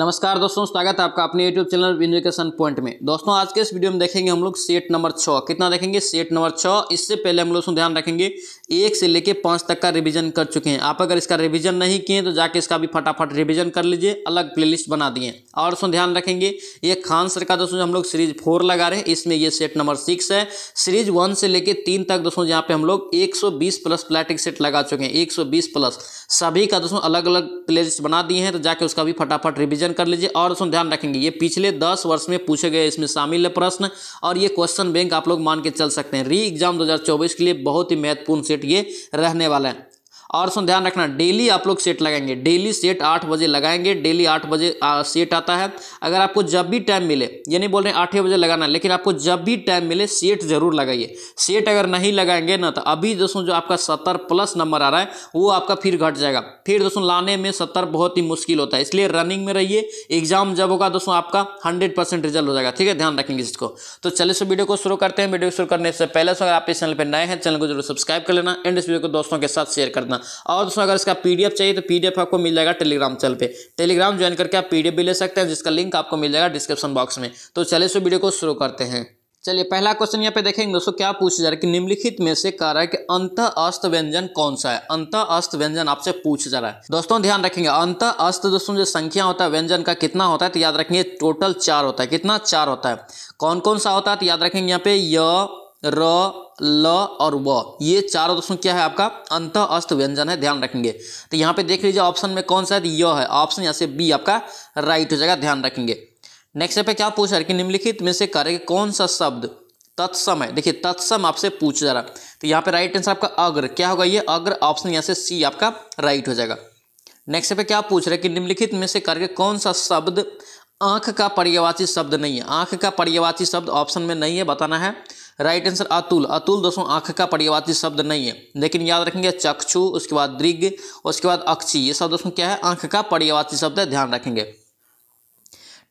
नमस्कार दोस्तों स्वागत है आपका अपने यूट्यूब चैनल इन्वेकेशन पॉइंट में दोस्तों आज के इस वीडियो में देखेंगे हम लोग सेट नंबर छः कितना देखेंगे सेट नंबर छः इससे पहले हम लोग उसमें ध्यान रखेंगे एक से लेके पाँच तक का रिवीजन कर चुके हैं आप अगर इसका रिवीजन नहीं किए तो जाके इसका भी फटाफट रिविजन कर लीजिए अलग प्ले बना दिए और उसमें ध्यान रखेंगे ये खान सर का दोस्तों हम लोग सीरीज फोर लगा रहे हैं इसमें ये सेट नंबर सिक्स है सीरीज वन से लेकर तीन तक दोस्तों यहाँ पे हम लोग एक प्लस प्लेटिक सेट लगा चुके हैं एक प्लस सभी का दोस्तों अलग अलग प्लेलिस्ट बना दिए हैं तो जाके उसका भी फटाफट रिविजन अध्ययन कर लीजिए और उसमें ध्यान रखेंगे ये पिछले दस वर्ष में पूछे गए इसमें शामिल है प्रश्न और ये क्वेश्चन बैंक आप लोग मान के चल सकते हैं री एग्जाम 2024 के लिए बहुत ही महत्वपूर्ण सेट ये रहने वाला है और सुन ध्यान रखना डेली आप लोग सेट लगाएंगे डेली सेट आठ बजे लगाएंगे डेली आठ बजे सेट आता है अगर आपको जब भी टाइम मिले ये नहीं बोल रहे आठ बजे लगाना है लेकिन आपको जब भी टाइम मिले सेट जरूर लगाइए सेट अगर नहीं लगाएंगे ना तो अभी दोस्तों जो आपका सत्तर प्लस नंबर आ रहा है वो आपका फिर घट जाएगा फिर दोस्तों लाने में सत्तर बहुत ही मुश्किल होता है इसलिए रनिंग में रहिए एग्जाम जब होगा दोस्तों आपका हंड्रेड परसेंट रिजल्ट हो जाएगा ठीक है ध्यान रखेंगे इसको तो चलिए सो वीडियो को शुरू करते हैं वीडियो शुरू करने से पहले अगर आप इस चैनल पर नए हैं चैनल को जरूर सब्सक्राइब कर लेना एंड इस वीडियो को दोस्तों के साथ शेयर करना करना और दोस्तों अगर इसका पी चाहिए तो पी आपको मिल जाएगा टेलीग्राम चैनल पर टेलीग्राम ज्वाइन करके आप पी भी ले सकते हैं जिसका लिंक आपको मिल जाएगा डिस्क्रिप्शन बॉक्स में तो चले इस वीडियो को शुरू करते हैं चलिए पहला क्वेश्चन यहाँ पे देखेंगे दोस्तों क्या पूछा जा रहा है कि निम्नलिखित में से कह रहा है कि अंत अस्त व्यंजन कौन सा है अंत अस्त व्यंजन आपसे पूछा जा रहा है दोस्तों ध्यान रखेंगे अंत अस्त दोस्तों जो संख्या होता है व्यंजन का कितना होता है तो याद रखेंगे टोटल चार होता है कितना चार होता है कौन कौन सा होता है तो याद रखेंगे यहाँ पे य र ल और व ये चारों दोस्तों क्या है आपका अंत अस्त व्यंजन है ध्यान रखेंगे तो यहाँ पे देख लीजिए ऑप्शन में कौन सा है तो य है ऑप्शन यहाँ से बी आपका राइट हो जाएगा ध्यान रखेंगे नेक्स्ट पे क्या पूछ रहा है कि निम्नलिखित में से कार्य कौन सा शब्द तत्सम है देखिए तत्सम आपसे पूछ जा रहा तो यहाँ पे राइट आंसर आपका अग्र क्या होगा ये अग्र ऑप्शन यहाँ से सी आपका राइट हो जाएगा नेक्स्ट पे क्या पूछ रहे कि निम्नलिखित में से करके कौन सा शब्द आंख का पर्यवाची शब्द नहीं है आंख का पर्यवाची शब्द ऑप्शन में नहीं है बताना है राइट आंसर अतुल अतुल दोस्तों आंख का पर्यावाची शब्द नहीं है लेकिन याद रखेंगे चक्षु उसके बाद दृग उसके बाद अक्षी ये सब दोस्तों क्या है आंख का पर्यावाची शब्द है ध्यान रखेंगे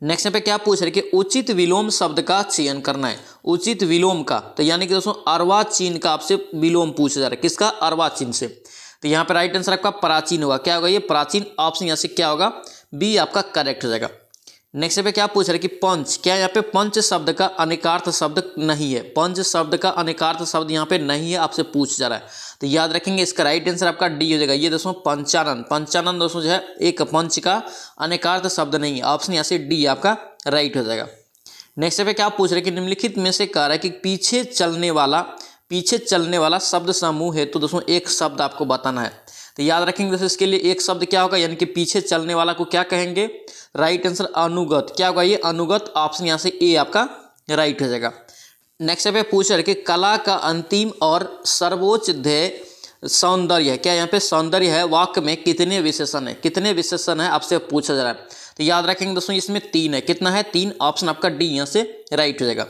नेक्स्ट यहाँ पे क्या पूछ रहे कि उचित विलोम शब्द का चयन करना है उचित विलोम का तो यानी कि दोस्तों अरवा चीन का आपसे विलोम पूछा जा रहा है किसका अरवा चीन से तो यहाँ पे राइट आंसर आपका प्राचीन होगा क्या होगा ये प्राचीन ऑप्शन यहाँ से क्या होगा बी आपका करेक्ट हो जाएगा नेक्स्ट पे क्या पूछ रहे कि पंच क्या यहाँ पे पंच शब्द का अनेकार्थ शब्द नहीं है पंच शब्द का अनेकार्थ शब्द यहाँ पे नहीं है आपसे पूछ जा रहा है तो याद रखेंगे इसका राइट आंसर आपका डी हो जाएगा ये दोस्तों पंचानन पंचानन दोस्तों जो है एक पंच का अनेकार्थ शब्द नहीं है ऑप्शन यहाँ से डी आपका राइट हो जाएगा नेक्स्ट पे क्या पूछ रहे कि निम्नलिखित में से कह रहा है कि पीछे चलने वाला पीछे चलने वाला शब्द समूह है तो दोस्तों एक शब्द आपको बताना है तो याद रखेंगे दोस्तों इसके लिए एक शब्द क्या होगा यानी कि पीछे चलने वाला को क्या कहेंगे राइट आंसर अनुगत क्या होगा ये अनुगत ऑप्शन यहाँ से ए आपका राइट हो जाएगा नेक्स्ट पे पूछ रहे कि कला का अंतिम और सर्वोच्च ध्येय सौंदर्य है क्या यहाँ पे सौंदर्य है वाक्य में कितने विशेषण है कितने विशेषण है आपसे पूछा जा रहा है तो याद रखेंगे दोस्तों इसमें तीन है कितना है तीन ऑप्शन आपका डी यहाँ से राइट हो जाएगा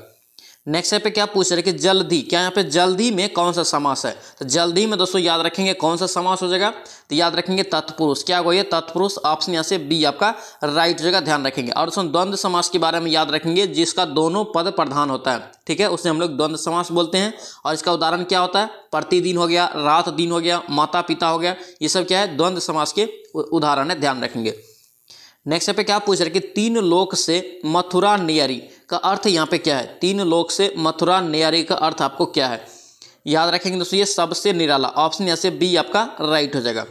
नेक्स्ट यहाँ पे क्या पूछ रहे कि जल्दी क्या यहाँ पे जल्दी में कौन सा समास है तो जल्दी में दोस्तों याद रखेंगे कौन सा समास हो जाएगा तो याद रखेंगे तत्पुरुष क्या हो ये तत्पुरुष ऑप्शन यहाँ से बी आपका राइट जाएगा ध्यान रखेंगे और दोस्तों द्वंद्व समास के बारे में याद रखेंगे जिसका दोनों पद प्रधान होता है ठीक है उसे हम लोग द्वंद्व समास बोलते हैं और इसका उदाहरण क्या होता है प्रतिदिन हो गया रात दिन हो गया माता पिता हो गया ये सब क्या है द्वंद्व समास के उदाहरण है ध्यान रखेंगे नेक्स्ट यहाँ पे क्या पूछ रहे कि तीन लोक से मथुरा नियरी का अर्थ यहाँ पे क्या है तीन लोक से मथुरा नियारी का अर्थ आपको क्या है याद रखेंगे दोस्तों ये सबसे निराला ऑप्शन यहाँ से बी आपका राइट हो जाएगा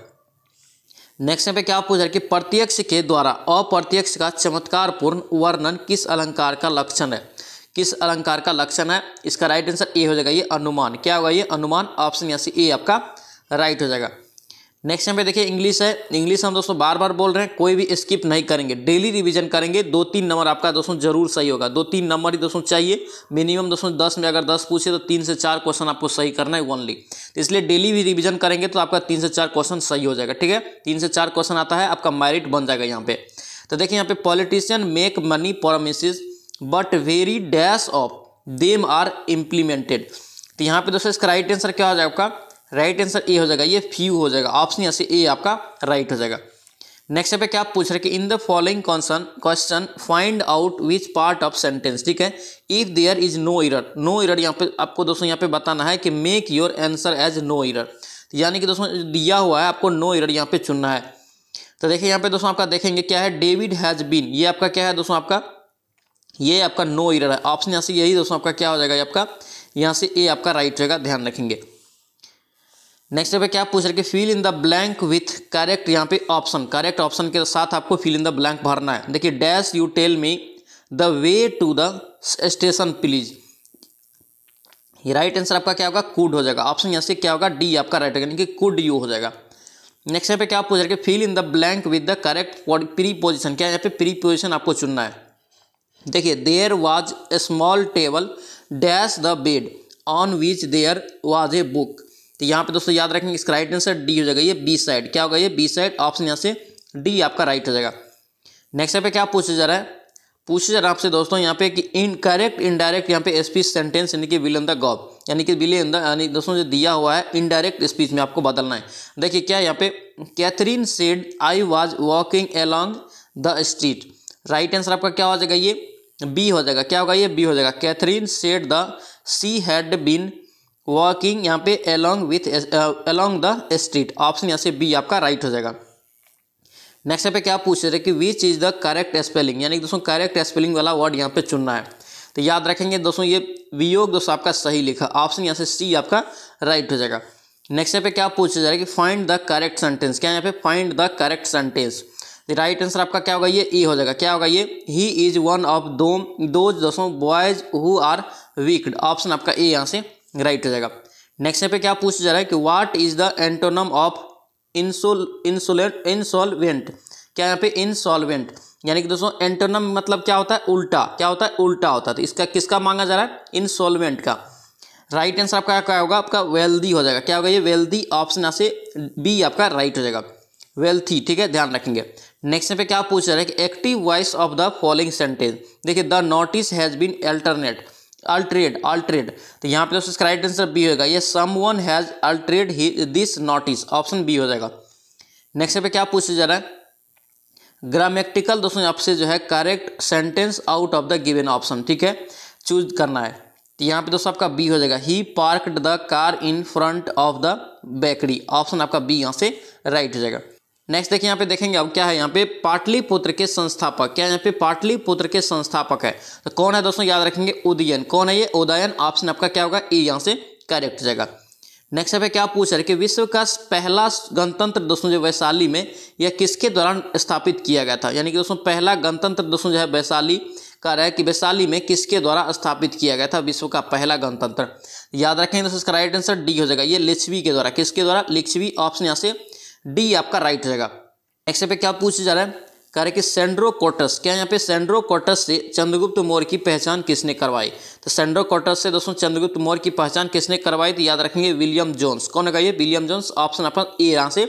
नेक्स्ट यहाँ पे क्या पूछा कि प्रत्यक्ष के द्वारा अप्रत्यक्ष का चमत्कारपूर्ण वर्णन किस अलंकार का लक्षण है किस अलंकार का लक्षण है इसका राइट आंसर ए हो जाएगा ये अनुमान क्या होगा ये अनुमान ऑप्शन यहाँ से ए आपका राइट हो जाएगा नेक्स्ट यहाँ पे देखिए इंग्लिश है इंग्लिश हम दोस्तों बार बार बोल रहे हैं कोई भी स्किप नहीं करेंगे डेली रिवीजन करेंगे दो तीन नंबर आपका दोस्तों जरूर सही होगा दो तीन नंबर ही दोस्तों चाहिए मिनिमम दोस्तों दस में अगर दस पूछे तो तीन से चार क्वेश्चन आपको सही करना है ओनली तो इसलिए डेली भी रिविजन करेंगे तो आपका तीन से चार क्वेश्चन सही हो जाएगा ठीक है तीन से चार क्वेश्चन आता है आपका मैरिट बन जाएगा यहाँ पे तो देखिए यहाँ पे politician make many promise but very dash of them are implemented तो यहाँ पे दोस्तों इसका राइट आंसर क्या हो जाएगा आपका राइट आंसर ए हो जाएगा ये फ्यू हो जाएगा ऑप्शन यहाँ से ए आपका राइट हो जाएगा नेक्स्ट पे क्या पूछ रहे कि in the following question find out which part of sentence ठीक है if there is no error no error यहाँ पे आपको दोस्तों यहाँ पे बताना है कि make your answer as no error यानी कि दोस्तों दिया हुआ है आपको नो इरर यहाँ पे चुनना है तो देखिए यहाँ पे दोस्तों आपका देखेंगे क्या है डेविड हैज बीन ये आपका क्या है दोस्तों आपका ये आपका नो इरर है ऑप्शन यहाँ से यही दोस्तों आपका क्या हो जाएगा ये आपका यहाँ से ए आपका राइट होगा ध्यान रखेंगे नेक्स्ट पे क्या पूछ रहे fill in the blank with correct यहाँ पे ऑप्शन करेक्ट ऑप्शन के साथ आपको फिल इन द ब्लैंक भरना है देखिए dash you tell me the way to the station please ये राइट आंसर आपका क्या होगा कुड हो जाएगा ऑप्शन यहाँ से क्या होगा डी आपका राइट होगा यानी कि कुड यू हो जाएगा नेक्स्ट यहाँ पे क्या पूछ रहे fill in the blank with the correct preposition क्या यहाँ पे प्री पोजिशन आपको चुनना है देखिए there was a small table dash the bed on which there was a book तो यहाँ पे दोस्तों याद रखेंगे इसका राइट आंसर डी हो जाएगा ये बी साइड क्या होगा ये बी साइड ऑप्शन यहाँ से डी आपका राइट हो जाएगा नेक्स्ट यहाँ पे क्या पूछा जा रहा है पूछा जा रहा है आपसे दोस्तों यहाँ पे कि इनकरेक्ट इनडायरेक्ट यहाँ पे स्पीच सेंटेंस यानी कि विल इन द गॉब यानी कि विल इन दी दोस्तों जो दिया हुआ है इनडायरेक्ट स्पीच में आपको बदलना है देखिए क्या यहाँ पे Catherine said I was walking along the street right answer आपका क्या हो जाएगा ये बी हो जाएगा क्या होगा ये बी हो जाएगा Catherine said the she had been walking यहाँ पे along with along the street option यहाँ से बी आपका राइट हो जाएगा नेक्स्ट यहाँ पे क्या पूछ रहे कि which is the correct spelling यानी कि दोस्तों करेक्ट स्पेलिंग वाला वर्ड यहाँ पे चुनना है तो याद रखेंगे दोस्तों ये वियोग दोस्तों आपका सही लिखा ऑप्शन यहाँ से सी आपका राइट हो जाएगा नेक्स्ट यहाँ पे क्या पूछा जा रहा है कि फाइंड द करेक्ट सेंटेंस क्या यहाँ पे find the correct sentence right answer आपका क्या होगा ये ई e हो जाएगा क्या होगा ये ही इज वन ऑफ दो दोस्तों boys who are wicked option आपका ए यहाँ से राइट हो जाएगा नेक्स्ट यहाँ पे क्या पूछ जा रहा है कि what is the antonym of insol insolvent क्या यहाँ पे इंसॉलवेंट यानी कि दोस्तों एंटोनम मतलब क्या होता है उल्टा क्या होता है उल्टा होता है तो इसका किसका मांगा जा रहा है इंसॉलवेंट का राइट right आंसर आपका क्या होगा आपका वेल्दी हो जाएगा क्या होगा ये वेल्दी ऑप्शन यहाँ से बी आपका राइट right हो जाएगा वेल्थी ठीक है ध्यान रखेंगे नेक्स्ट पे क्या पूछ रहा है कि active voice of the following sentence देखिए the notice has been alternate altered altered तो यहाँ पे दोस्तों इसका राइट आंसर बी होगा ये someone has altered this notice option B हो जाएगा नेक्स्ट पे क्या पूछा जा रहा है ग्रामेटिकल दोस्तों आपसे जो है correct sentence out of the given option ठीक है चूज करना है तो यहाँ पे दोस्तों आपका बी हो जाएगा he parked the car in front of the bakery option आपका बी यहाँ से राइट हो जाएगा नेक्स्ट देखिए यहाँ पे देखेंगे अब क्या है यहाँ पे पाटलिपुत्र के संस्थापक क्या यहाँ पे पाटलिपुत्र के संस्थापक है तो कौन है दोस्तों याद रखेंगे उदयन कौन है ये उदयन ऑप्शन आपका क्या होगा ई यहाँ से करेक्ट जाएगा नेक्स्ट यहाँ पे क्या पूछ रहे कि विश्व का पहला गणतंत्र दोस्तों जो वैशाली में यह किसके दौरान स्थापित किया गया था यानी कि दोस्तों पहला गणतंत्र दोस्तों जो है वैशाली का रहा है कि वैशाली में किसके द्वारा स्थापित किया गया था विश्व का पहला गणतंत्र याद रखेंगे दोस्तों इसका राइट आंसर डी हो जाएगा ये लिच्छवी के द्वारा किसके द्वारा लिच्छवी ऑप्शन यहाँ से डी आपका राइट जाएगा नेक्स्ट पे क्या पूछे जा रहा है कह रहे कि सेंड्रो कोटस क्या यहाँ पे सेंड्रो कोटस से चंद्रगुप्त मौर्य की पहचान किसने करवाई तो सेंड्रो कोटस से दोस्तों चंद्रगुप्त मौर्य की पहचान किसने करवाई तो याद रखेंगे विलियम जोन्स कौन है ये विलियम जोन्स ऑप्शन अपन ए यहाँ से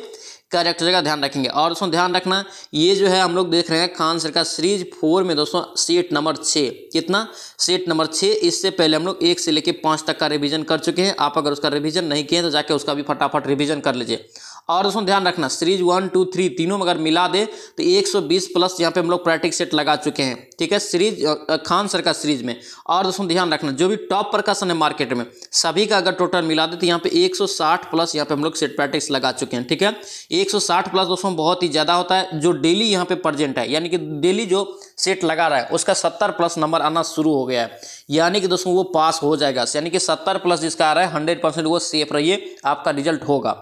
करेक्ट जगह ध्यान रखेंगे और दोस्तों ध्यान रखना ये जो है हम लोग देख रहे हैं खान सर का सीरीज फोर में दोस्तों सेट नंबर छः कितना सेट नंबर छः इससे पहले हम लोग एक से लेकर पाँच तक का रिवीजन कर चुके हैं आप अगर उसका रिवीजन नहीं किए तो जाके उसका भी फटाफट रिवीजन कर लीजिए और दोस्तों ध्यान रखना सीरीज वन टू थ्री तीनों में अगर मिला दे तो 120 प्लस यहाँ पे हम लोग प्रैक्टिक सेट लगा चुके हैं ठीक है सीरीज खान सर का सीरीज में और दोस्तों ध्यान रखना जो भी टॉप प्रकाशन है मार्केट में सभी का अगर टोटल मिला दे तो यहाँ पे 160 प्लस यहाँ पे हम लोग सेट प्रैक्टिक्स लगा चुके हैं ठीक है एक प्लस दोस्तों बहुत ही ज़्यादा होता है जो डेली यहाँ पे प्रजेंट है यानी कि डेली जो सेट लगा रहा है उसका सत्तर प्लस नंबर आना शुरू हो गया है यानी कि दोस्तों वो पास हो जाएगा यानी कि सत्तर प्लस जिसका आ रहा है हंड्रेड परसेंट वो सेफ रहिए आपका रिजल्ट होगा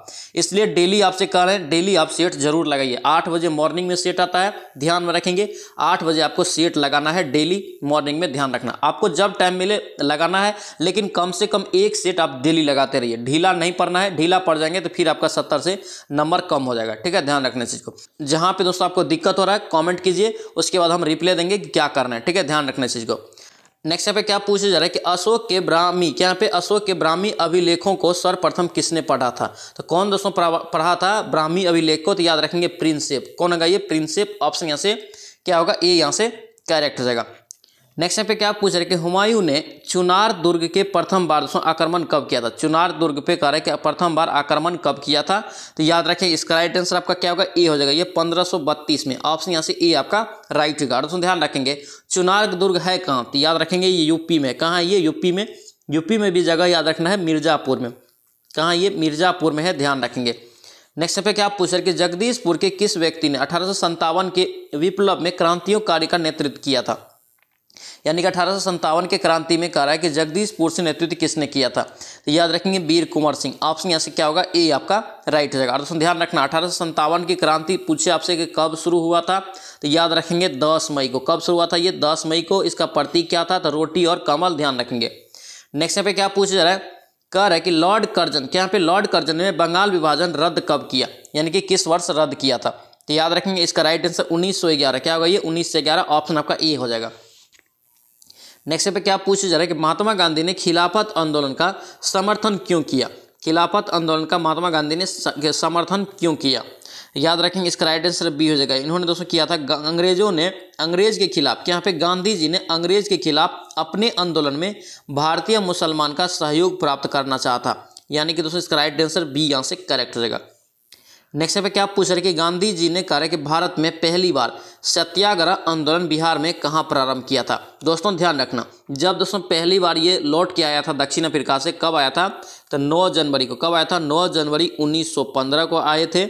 इसलिए डेली आपसे कह रहे हैं डेली आप सेट जरूर लगाइए आठ बजे मॉर्निंग में सेट आता है ध्यान में रखेंगे आठ बजे आपको सेट लगाना है डेली मॉर्निंग में ध्यान रखना आपको जब टाइम मिले लगाना है लेकिन कम से कम एक सेट आप डेली लगाते रहिए ढीला नहीं पड़ना है ढीला पड़ जाएंगे तो फिर आपका सत्तर से नंबर कम हो जाएगा ठीक है ध्यान रखना चीज़ को जहां पर दोस्तों आपको दिक्कत हो रहा है कॉमेंट कीजिए उसके बाद हम रिप्लाई क्लियर देंगे कि क्या करना है ठीक है ध्यान रखना इस चीज़ को नेक्स्ट यहाँ पे क्या पूछा जा रहा है कि अशोक के ब्राह्मी क्या यहाँ पे अशोक के ब्राह्मी अभिलेखों को सर्वप्रथम किसने पढ़ा था तो कौन दोस्तों पढ़ा था ब्राह्मी अभिलेख को तो याद रखेंगे प्रिंसेप कौन होगा ये प्रिंसेप ऑप्शन यहाँ से क्या होगा ए यहाँ से करेक्ट हो जाएगा नेक्स्ट यहाँ पे क्या पूछ रहे कि हुमायूं ने चुनार दुर्ग के प्रथम बार दोस्तों आक्रमण कब किया था चुनार दुर्ग पे कह रहे कि प्रथम बार आक्रमण कब किया था तो याद रखें इसका राइट आंसर आपका क्या होगा ए हो जाएगा ये 1532 में ऑप्शन यहाँ से ए आपका राइट होगा दोस्तों ध्यान रखेंगे चुनार दुर्ग है कहाँ तो याद रखेंगे ये यूपी में कहाँ ये यूपी में यूपी में भी जगह याद रखना है मिर्जापुर में कहाँ ये मिर्जापुर में है ध्यान रखेंगे नेक्स्ट पे क्या पूछ रहे कि जगदीशपुर के किस व्यक्ति ने अठारह के विप्लव में क्रांतियों कार्य का नेतृत्व किया था यानी कि अठारह के क्रांति में कह रहा है कि जगदीशपुर से नेतृत्व किसने किया था तो याद रखेंगे वीर कुंवर सिंह ऑप्शन यहाँ से क्या होगा ए आपका राइट हो जाएगा ध्यान रखना अठारह की क्रांति पूछे आपसे कि कब शुरू हुआ था तो याद रखेंगे दस मई को कब शुरू हुआ था ये दस मई को इसका प्रतीक क्या था तो रोटी और कमल ध्यान रखेंगे नेक्स्ट यहाँ पे क्या पूछा जा रहा है कह रहा है कि लॉर्ड कर्जन क्या यहाँ पे लॉर्ड कर्जन ने बंगाल विभाजन रद्द कब किया यानी कि किस वर्ष रद्द किया था तो याद रखेंगे इसका राइट आंसर उन्नीस क्या होगा ये उन्नीस ऑप्शन आपका ए हो जाएगा नेक्स्ट पे क्या पूछा जा रहा है कि महात्मा गांधी ने खिलाफत आंदोलन का समर्थन क्यों किया खिलाफत आंदोलन का महात्मा गांधी ने समर्थन क्यों किया याद रखेंगे इसका राइट आंसर बी हो जाएगा इन्होंने दोस्तों किया था अंग्रेजों ने अंग्रेज के खिलाफ यहाँ पे गांधी जी ने अंग्रेज के खिलाफ अपने आंदोलन में भारतीय मुसलमान का सहयोग प्राप्त करना चाहता था यानी कि दोस्तों इसका राइट आंसर बी यहाँ से करेक्ट हो जाएगा नेक्स्ट पे क्या पूछ रहे कि गांधी जी ने कहा कि भारत में पहली बार सत्याग्रह आंदोलन बिहार में कहाँ प्रारंभ किया था दोस्तों ध्यान रखना जब दोस्तों पहली बार ये लौट के आया था दक्षिण अफ्रीका से कब आया था तो 9 जनवरी को कब आया था 9 जनवरी 1915 को आए थे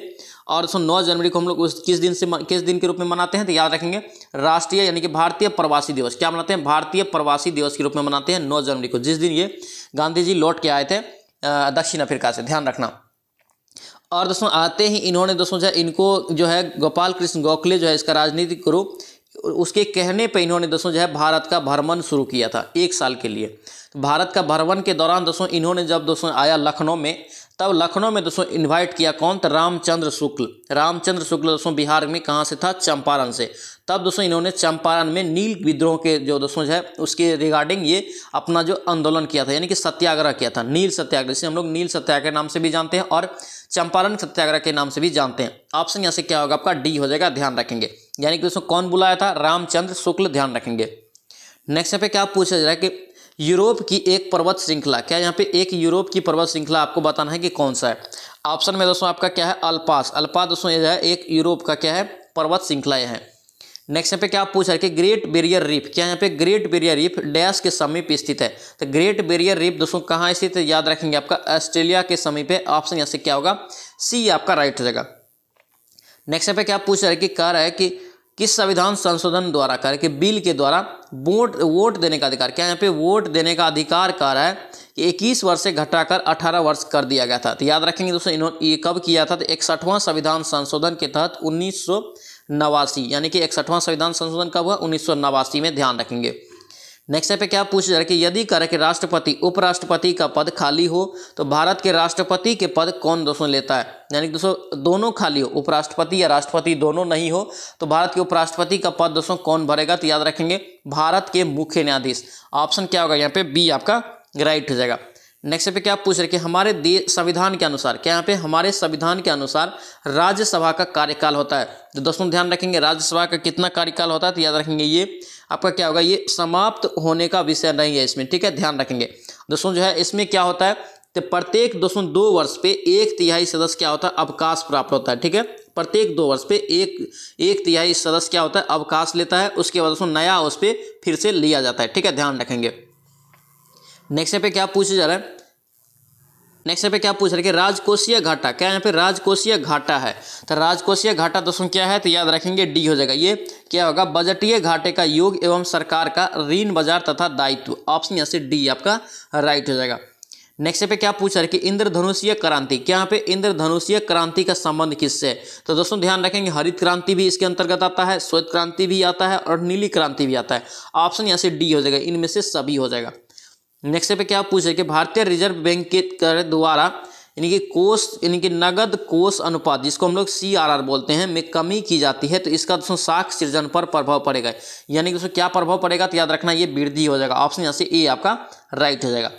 और दोस्तों नौ जनवरी को हम लोग उस किस दिन से किस दिन के रूप में मनाते हैं तो याद रखेंगे राष्ट्रीय यानी कि भारतीय प्रवासी दिवस क्या मनाते हैं भारतीय प्रवासी दिवस के रूप में मनाते हैं नौ जनवरी को जिस दिन ये गांधी जी लौट के आए थे दक्षिण अफ्रीका से ध्यान रखना और दोस्तों आते ही इन्होंने दोस्तों जो इनको जो है गोपाल कृष्ण गोखले जो है इसका राजनीतिक गुरु उसके कहने पर इन्होंने दोस्तों जो है भारत का भ्रमण शुरू किया था एक साल के लिए तो भारत का भ्रमण के दौरान दोस्तों इन्होंने जब दोस्तों आया लखनऊ में तब लखनऊ में दोस्तों इनवाइट किया कौन था तो रामचंद्र शुक्ल रामचंद्र शुक्ल दोस्तों बिहार में कहाँ से था चंपारण से तब दोस्तों इन्होंने चंपारण में नील विद्रोह के जो दोस्तों जो है उसके रिगार्डिंग ये अपना जो आंदोलन किया था यानी कि सत्याग्रह किया था नील सत्याग्रह जिसे हम लोग नील सत्याग्रह नाम से भी जानते हैं और चंपारण सत्याग्रह के नाम से भी जानते हैं ऑप्शन यहाँ से क्या होगा आपका डी हो जाएगा ध्यान रखेंगे यानी कि दोस्तों कौन बुलाया था रामचंद्र शुक्ल ध्यान रखेंगे नेक्स्ट यहाँ पे क्या पूछा जा रहा है कि यूरोप की एक पर्वत श्रृंखला क्या यहाँ पे एक यूरोप की पर्वत श्रृंखला आपको बताना है कि कौन सा है ऑप्शन में दोस्तों आपका क्या है अल्पास अल्पास दोस्तों ये है एक यूरोप का क्या है पर्वत श्रृंखला यह है नेक्स्ट यहाँ पे क्या पूछ रहा है कि ग्रेट बेरियर रीफ क्या यहाँ पे ग्रेट बेरियर रीफ डैश के समीप स्थित है तो ग्रेट बेरियर रीफ दोस्तों कहाँ स्थित है याद रखेंगे आपका ऑस्ट्रेलिया के समीप है ऑप्शन यहाँ से क्या होगा सी आपका राइट हो जाएगा नेक्स्ट यहाँ पे क्या पूछ रहा है कि कह रहा है कि किस संविधान संशोधन द्वारा कह रहा है कि बिल के द्वारा वोट वोट देने का अधिकार क्या यहाँ पे वोट देने का अधिकार कह रहा है कि इक्कीस वर्ष से घटाकर अठारह वर्ष कर दिया गया था तो याद रखेंगे दोस्तों इन्होंने ये कब किया था तो इकसठवां संविधान संशोधन के तहत उन्नीस नवासी यानी कि इकसठवां संविधान संशोधन कब हुआ उन्नीस में ध्यान रखेंगे नेक्स्ट पे क्या पूछ रहा है कि यदि कर कि राष्ट्रपति उपराष्ट्रपति का पद खाली हो तो भारत के राष्ट्रपति के पद कौन दोस्तों लेता है यानी कि दोस्तों दोनों खाली हो उपराष्ट्रपति या राष्ट्रपति दोनों नहीं हो तो भारत के उपराष्ट्रपति का पद दोस्तों कौन भरेगा तो याद रखेंगे भारत के मुख्य न्यायाधीश ऑप्शन क्या होगा यहाँ पे बी आपका राइट हो जाएगा नेक्स्ट पे क्या पूछ रहे कि हमारे संविधान के अनुसार क्या यहाँ पे हमारे संविधान के अनुसार राज्यसभा का कार्यकाल होता है तो दोस्तों ध्यान रखेंगे राज्यसभा का कितना कार्यकाल होता है तो याद रखेंगे ये आपका क्या होगा ये समाप्त होने का विषय नहीं है इसमें ठीक है ध्यान रखेंगे दोस्तों जो है इसमें क्या होता है तो प्रत्येक दोस्तों दो वर्ष पे एक तिहाई सदस्य क्या होता है अवकाश प्राप्त होता है ठीक है प्रत्येक दो वर्ष पे एक एक तिहाई सदस्य क्या होता है अवकाश लेता है उसके बाद दोस्तों नया उस पर फिर से लिया जाता है ठीक है ध्यान रखेंगे नेक्स्ट पे क्या पूछा जा रहा है नेक्स्ट पे क्या पूछ रहे हैं कि राजकोषीय घाटा क्या यहाँ पे राजकोषीय घाटा है तो राजकोषीय घाटा दोस्तों क्या है तो याद रखेंगे डी हो जाएगा ये क्या होगा बजटीय घाटे का योग एवं सरकार का ऋण बाजार तथा दायित्व ऑप्शन यहाँ से डी आपका राइट हो जाएगा नेक्स्ट पे क्या पूछ रहे है कि इंद्रधनुषीय क्रांति क्या यहाँ पे इंद्रधनुषीय क्रांति का संबंध किससे तो दोस्तों ध्यान रखेंगे हरित क्रांति भी इसके अंतर्गत आता है श्वेत क्रांति भी आता है और नीली क्रांति भी आता है ऑप्शन यहाँ से डी हो जाएगा इनमें से सभी हो जाएगा नेक्स्ट पे क्या पूछे कि भारतीय रिजर्व बैंक के द्वारा यानी कि कोष यानी कि नगद कोष अनुपात जिसको हम लोग सी आर आर बोलते हैं में कमी की जाती है तो इसका दोस्तों साख सृजन पर प्रभाव पड़ेगा यानी कि दोस्तों क्या प्रभाव पड़ेगा तो याद रखना ये वृद्धि हो जाएगा ऑप्शन यहाँ से ए आपका राइट हो जाएगा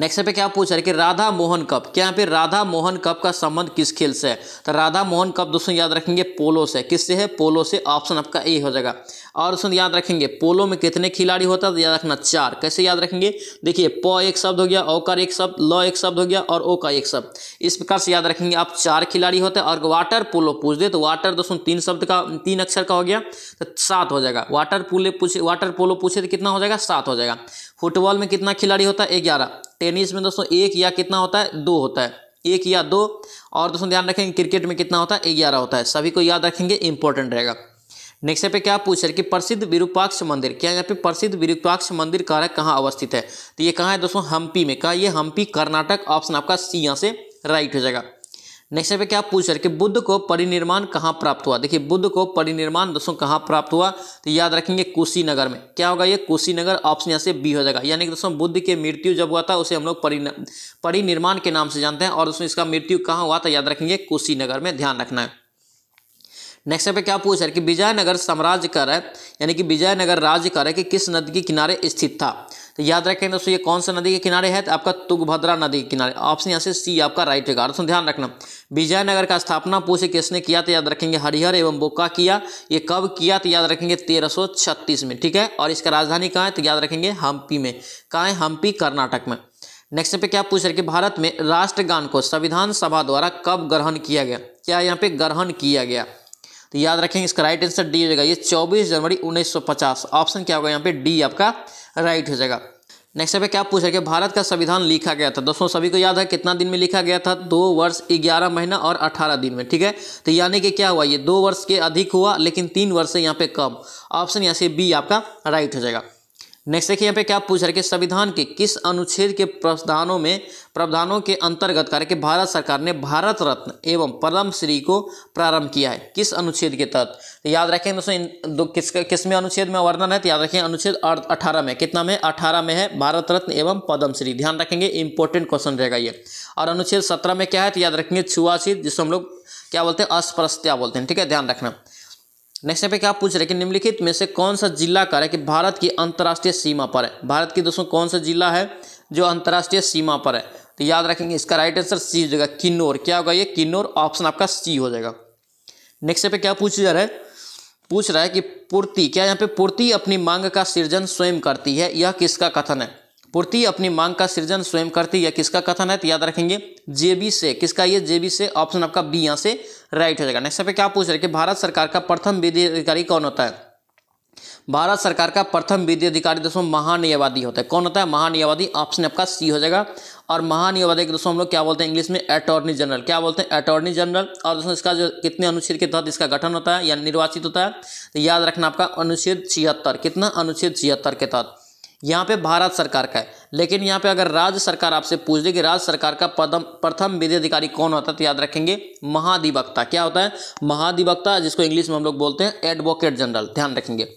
नेक्स्ट पे क्या पूछ रहे है कि राधा मोहन कप क्या यहाँ पे राधा मोहन कप का संबंध किस खेल से है तो राधा मोहन कप दोस्तों याद रखेंगे पोलो से किससे है पोलो से ऑप्शन आपका ए हो जाएगा और उसमें याद रखेंगे पोलो में कितने खिलाड़ी होता है तो याद रखना चार कैसे याद रखेंगे देखिए प एक शब्द हो गया ओ का एक शब्द ल एक शब्द हो गया और ओ का एक शब्द इस प्रकार से याद रखेंगे आप चार खिलाड़ी होते हैं और वाटर पोलो पूछ दे तो वाटर दोस्तों तीन शब्द का तीन अक्षर का हो गया तो सात हो जाएगा वाटर पोले पूछे वाटर पोलो पूछे तो कितना हो जाएगा सात हो जाएगा फुटबॉल में कितना खिलाड़ी होता है ग्यारह टेनिस में दोस्तों एक या कितना होता है दो होता है एक या दो और दोस्तों ध्यान रखेंगे क्रिकेट में कितना होता है ग्यारह होता है सभी को याद रखेंगे इंपॉर्टेंट रहेगा नेक्स्ट यहाँ पे क्या पूछ रहे कि प्रसिद्ध विरूपाक्ष मंदिर क्या यहाँ पे प्रसिद्ध विरूपाक्ष मंदिर है कहाँ अवस्थित है तो ये कहाँ है दोस्तों हम्पी में कहा ये हम्पी कर्नाटक ऑप्शन आपका सी यहाँ से राइट हो जाएगा नेक्स्ट यहाँ पे क्या पूछ रहे कि बुद्ध को परिनिर्माण कहाँ प्राप्त हुआ देखिए बुद्ध को परिनिर्माण दोस्तों कहाँ प्राप्त हुआ तो याद रखेंगे कुशीनगर में क्या होगा ये कुशीनगर ऑप्शन यहाँ से बी हो जाएगा यानी कि दोस्तों बुद्ध की मृत्यु जब हुआ था उसे हम लोग परिनिर्माण के नाम से जानते हैं और दोस्तों इसका मृत्यु कहाँ हुआ था याद रखेंगे कुशीनगर में ध्यान रखना है नेक्स्ट पे क्या पूछ रहा है कि विजयनगर साम्राज्य कर है यानी कि विजयनगर राज्य कर है कि किस नदी के किनारे स्थित था तो याद रखें दोस्तों ये कौन सा नदी के किनारे है तो आपका तुगभद्रा नदी के किनारे ऑप्शन यहाँ से सी आपका राइट होगा दोस्तों ध्यान रखना विजयनगर का स्थापना पूछे किसने किया तो याद रखेंगे हरिहर एवं बोका किया ये कब किया तो याद रखेंगे तेरह में ठीक है और इसका राजधानी कहाँ है तो याद रखेंगे हम्पी में कहाँ है हम्पी कर्नाटक में नेक्स्ट पे क्या पूछ रहे कि भारत में राष्ट्रगान को संविधान सभा द्वारा कब ग्रहण किया गया क्या यहाँ पे ग्रहण किया गया तो याद रखेंगे इसका राइट आंसर डी हो जाएगा ये 24 जनवरी 1950 ऑप्शन क्या होगा यहाँ पे डी आपका राइट हो जाएगा नेक्स्ट पे क्या पूछा गया भारत का संविधान लिखा गया था दोस्तों सभी को याद है कितना दिन में लिखा गया था दो वर्ष ग्यारह महीना और अठारह दिन में ठीक है तो यानी कि क्या हुआ ये दो वर्ष के अधिक हुआ लेकिन तीन वर्ष से यहाँ पे कम ऑप्शन यहाँ से बी आपका राइट हो जाएगा नेक्स्ट देखिए यहाँ पे क्या पूछ रहे कि संविधान के किस अनुच्छेद के प्रावधानों में प्रावधानों के अंतर्गत कार्य भारत सरकार ने भारत रत्न एवं परम श्री को प्रारंभ किया है किस अनुच्छेद के तहत तो याद रखें दोस्तों इन दो किस किसमें अनुच्छेद में वर्णन है तो याद रखें अनुच्छेद अठारह में कितना में अठारह में है भारत रत्न एवं पद्मश्री ध्यान रखेंगे इंपॉर्टेंट क्वेश्चन रहेगा ये और अनुच्छेद सत्रह में क्या है तो याद रखेंगे छुआछीत जिसको हम लोग क्या बोलते हैं अस्पृश्या बोलते हैं ठीक है ध्यान रखना नेक्स्ट पे क्या पूछ रहे कि निम्नलिखित में से कौन सा जिला रहा है कि भारत की अंतर्राष्ट्रीय सीमा पर है भारत की दोस्तों कौन सा जिला है जो अंतर्राष्ट्रीय सीमा पर है तो याद रखेंगे इसका राइट आंसर सी हो जाएगा किन्नौर क्या होगा ये किन्नौर ऑप्शन आपका सी हो जाएगा नेक्स्ट पे क्या पूछ जा रहा है पूछ रहा है कि पूर्ति क्या यहाँ पे पूर्ति अपनी मांग का सृजन स्वयं करती है यह किसका कथन है पूर्ति अपनी मांग का सृजन स्वयं करती है किसका कथन है तो याद रखेंगे जेबी से किसका ये जेबी से ऑप्शन आपका बी यहाँ से राइट हो जाएगा नेक्स्ट पे क्या पूछ रहे हैं कि भारत सरकार का प्रथम विधि अधिकारी कौन होता है भारत सरकार का प्रथम विधि अधिकारी दोस्तों महानियवादी होता है कौन होता है महानियवादी ऑप्शन आपका सी हो जाएगा और महानियवादी के दोस्तों हम लोग क्या बोलते हैं इंग्लिश में अटॉर्नी जनरल क्या बोलते हैं अटॉर्नी जनरल और दोस्तों इसका जो कितने अनुच्छेद के तहत इसका गठन होता है या निर्वाचित होता है तो याद रखना आपका अनुच्छेद छिहत्तर कितना अनुच्छेद छिहत्तर के तहत यहाँ पे भारत सरकार का है लेकिन यहाँ पे अगर राज्य सरकार आपसे पूछ दे कि राज्य सरकार का पदम प्रथम विधि अधिकारी कौन होता है तो याद रखेंगे महाधिवक्ता क्या होता है महाधिवक्ता जिसको इंग्लिश में हम लोग बोलते हैं एडवोकेट जनरल ध्यान रखेंगे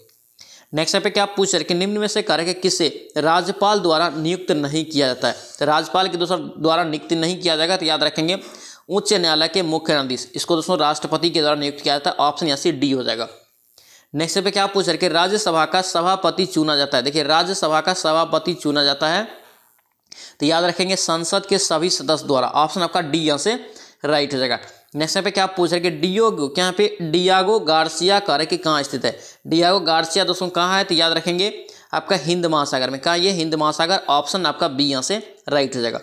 नेक्स्ट यहाँ पे क्या पूछ रहे कि निम्न में से कार्य के किसे राज्यपाल द्वारा नियुक्त नहीं किया जाता है तो राज्यपाल के दोस्तों द्वारा नियुक्त नहीं किया जाएगा तो याद रखेंगे उच्च न्यायालय के मुख्य न्यायाधीश इसको दोस्तों राष्ट्रपति के द्वारा नियुक्त किया जाता है ऑप्शन यहाँ सी डी हो जाएगा नेक्स्ट पे क्या पूछ रखे राज्यसभा का सभापति चुना जाता है देखिए राज्यसभा का सभापति चुना जाता है तो याद रखेंगे संसद के सभी सदस्य द्वारा ऑप्शन आपका डी यहाँ से राइट हो जाएगा नेक्स्ट पे क्या पूछ रहे कि क्या पे डियागो गार्सिया करके कहाँ स्थित है डियागो गार्सिया दोस्तों कहाँ है तो याद रखेंगे आपका हिंद महासागर में कहा यह हिंद महासागर ऑप्शन आपका बी यहाँ से राइट हो जाएगा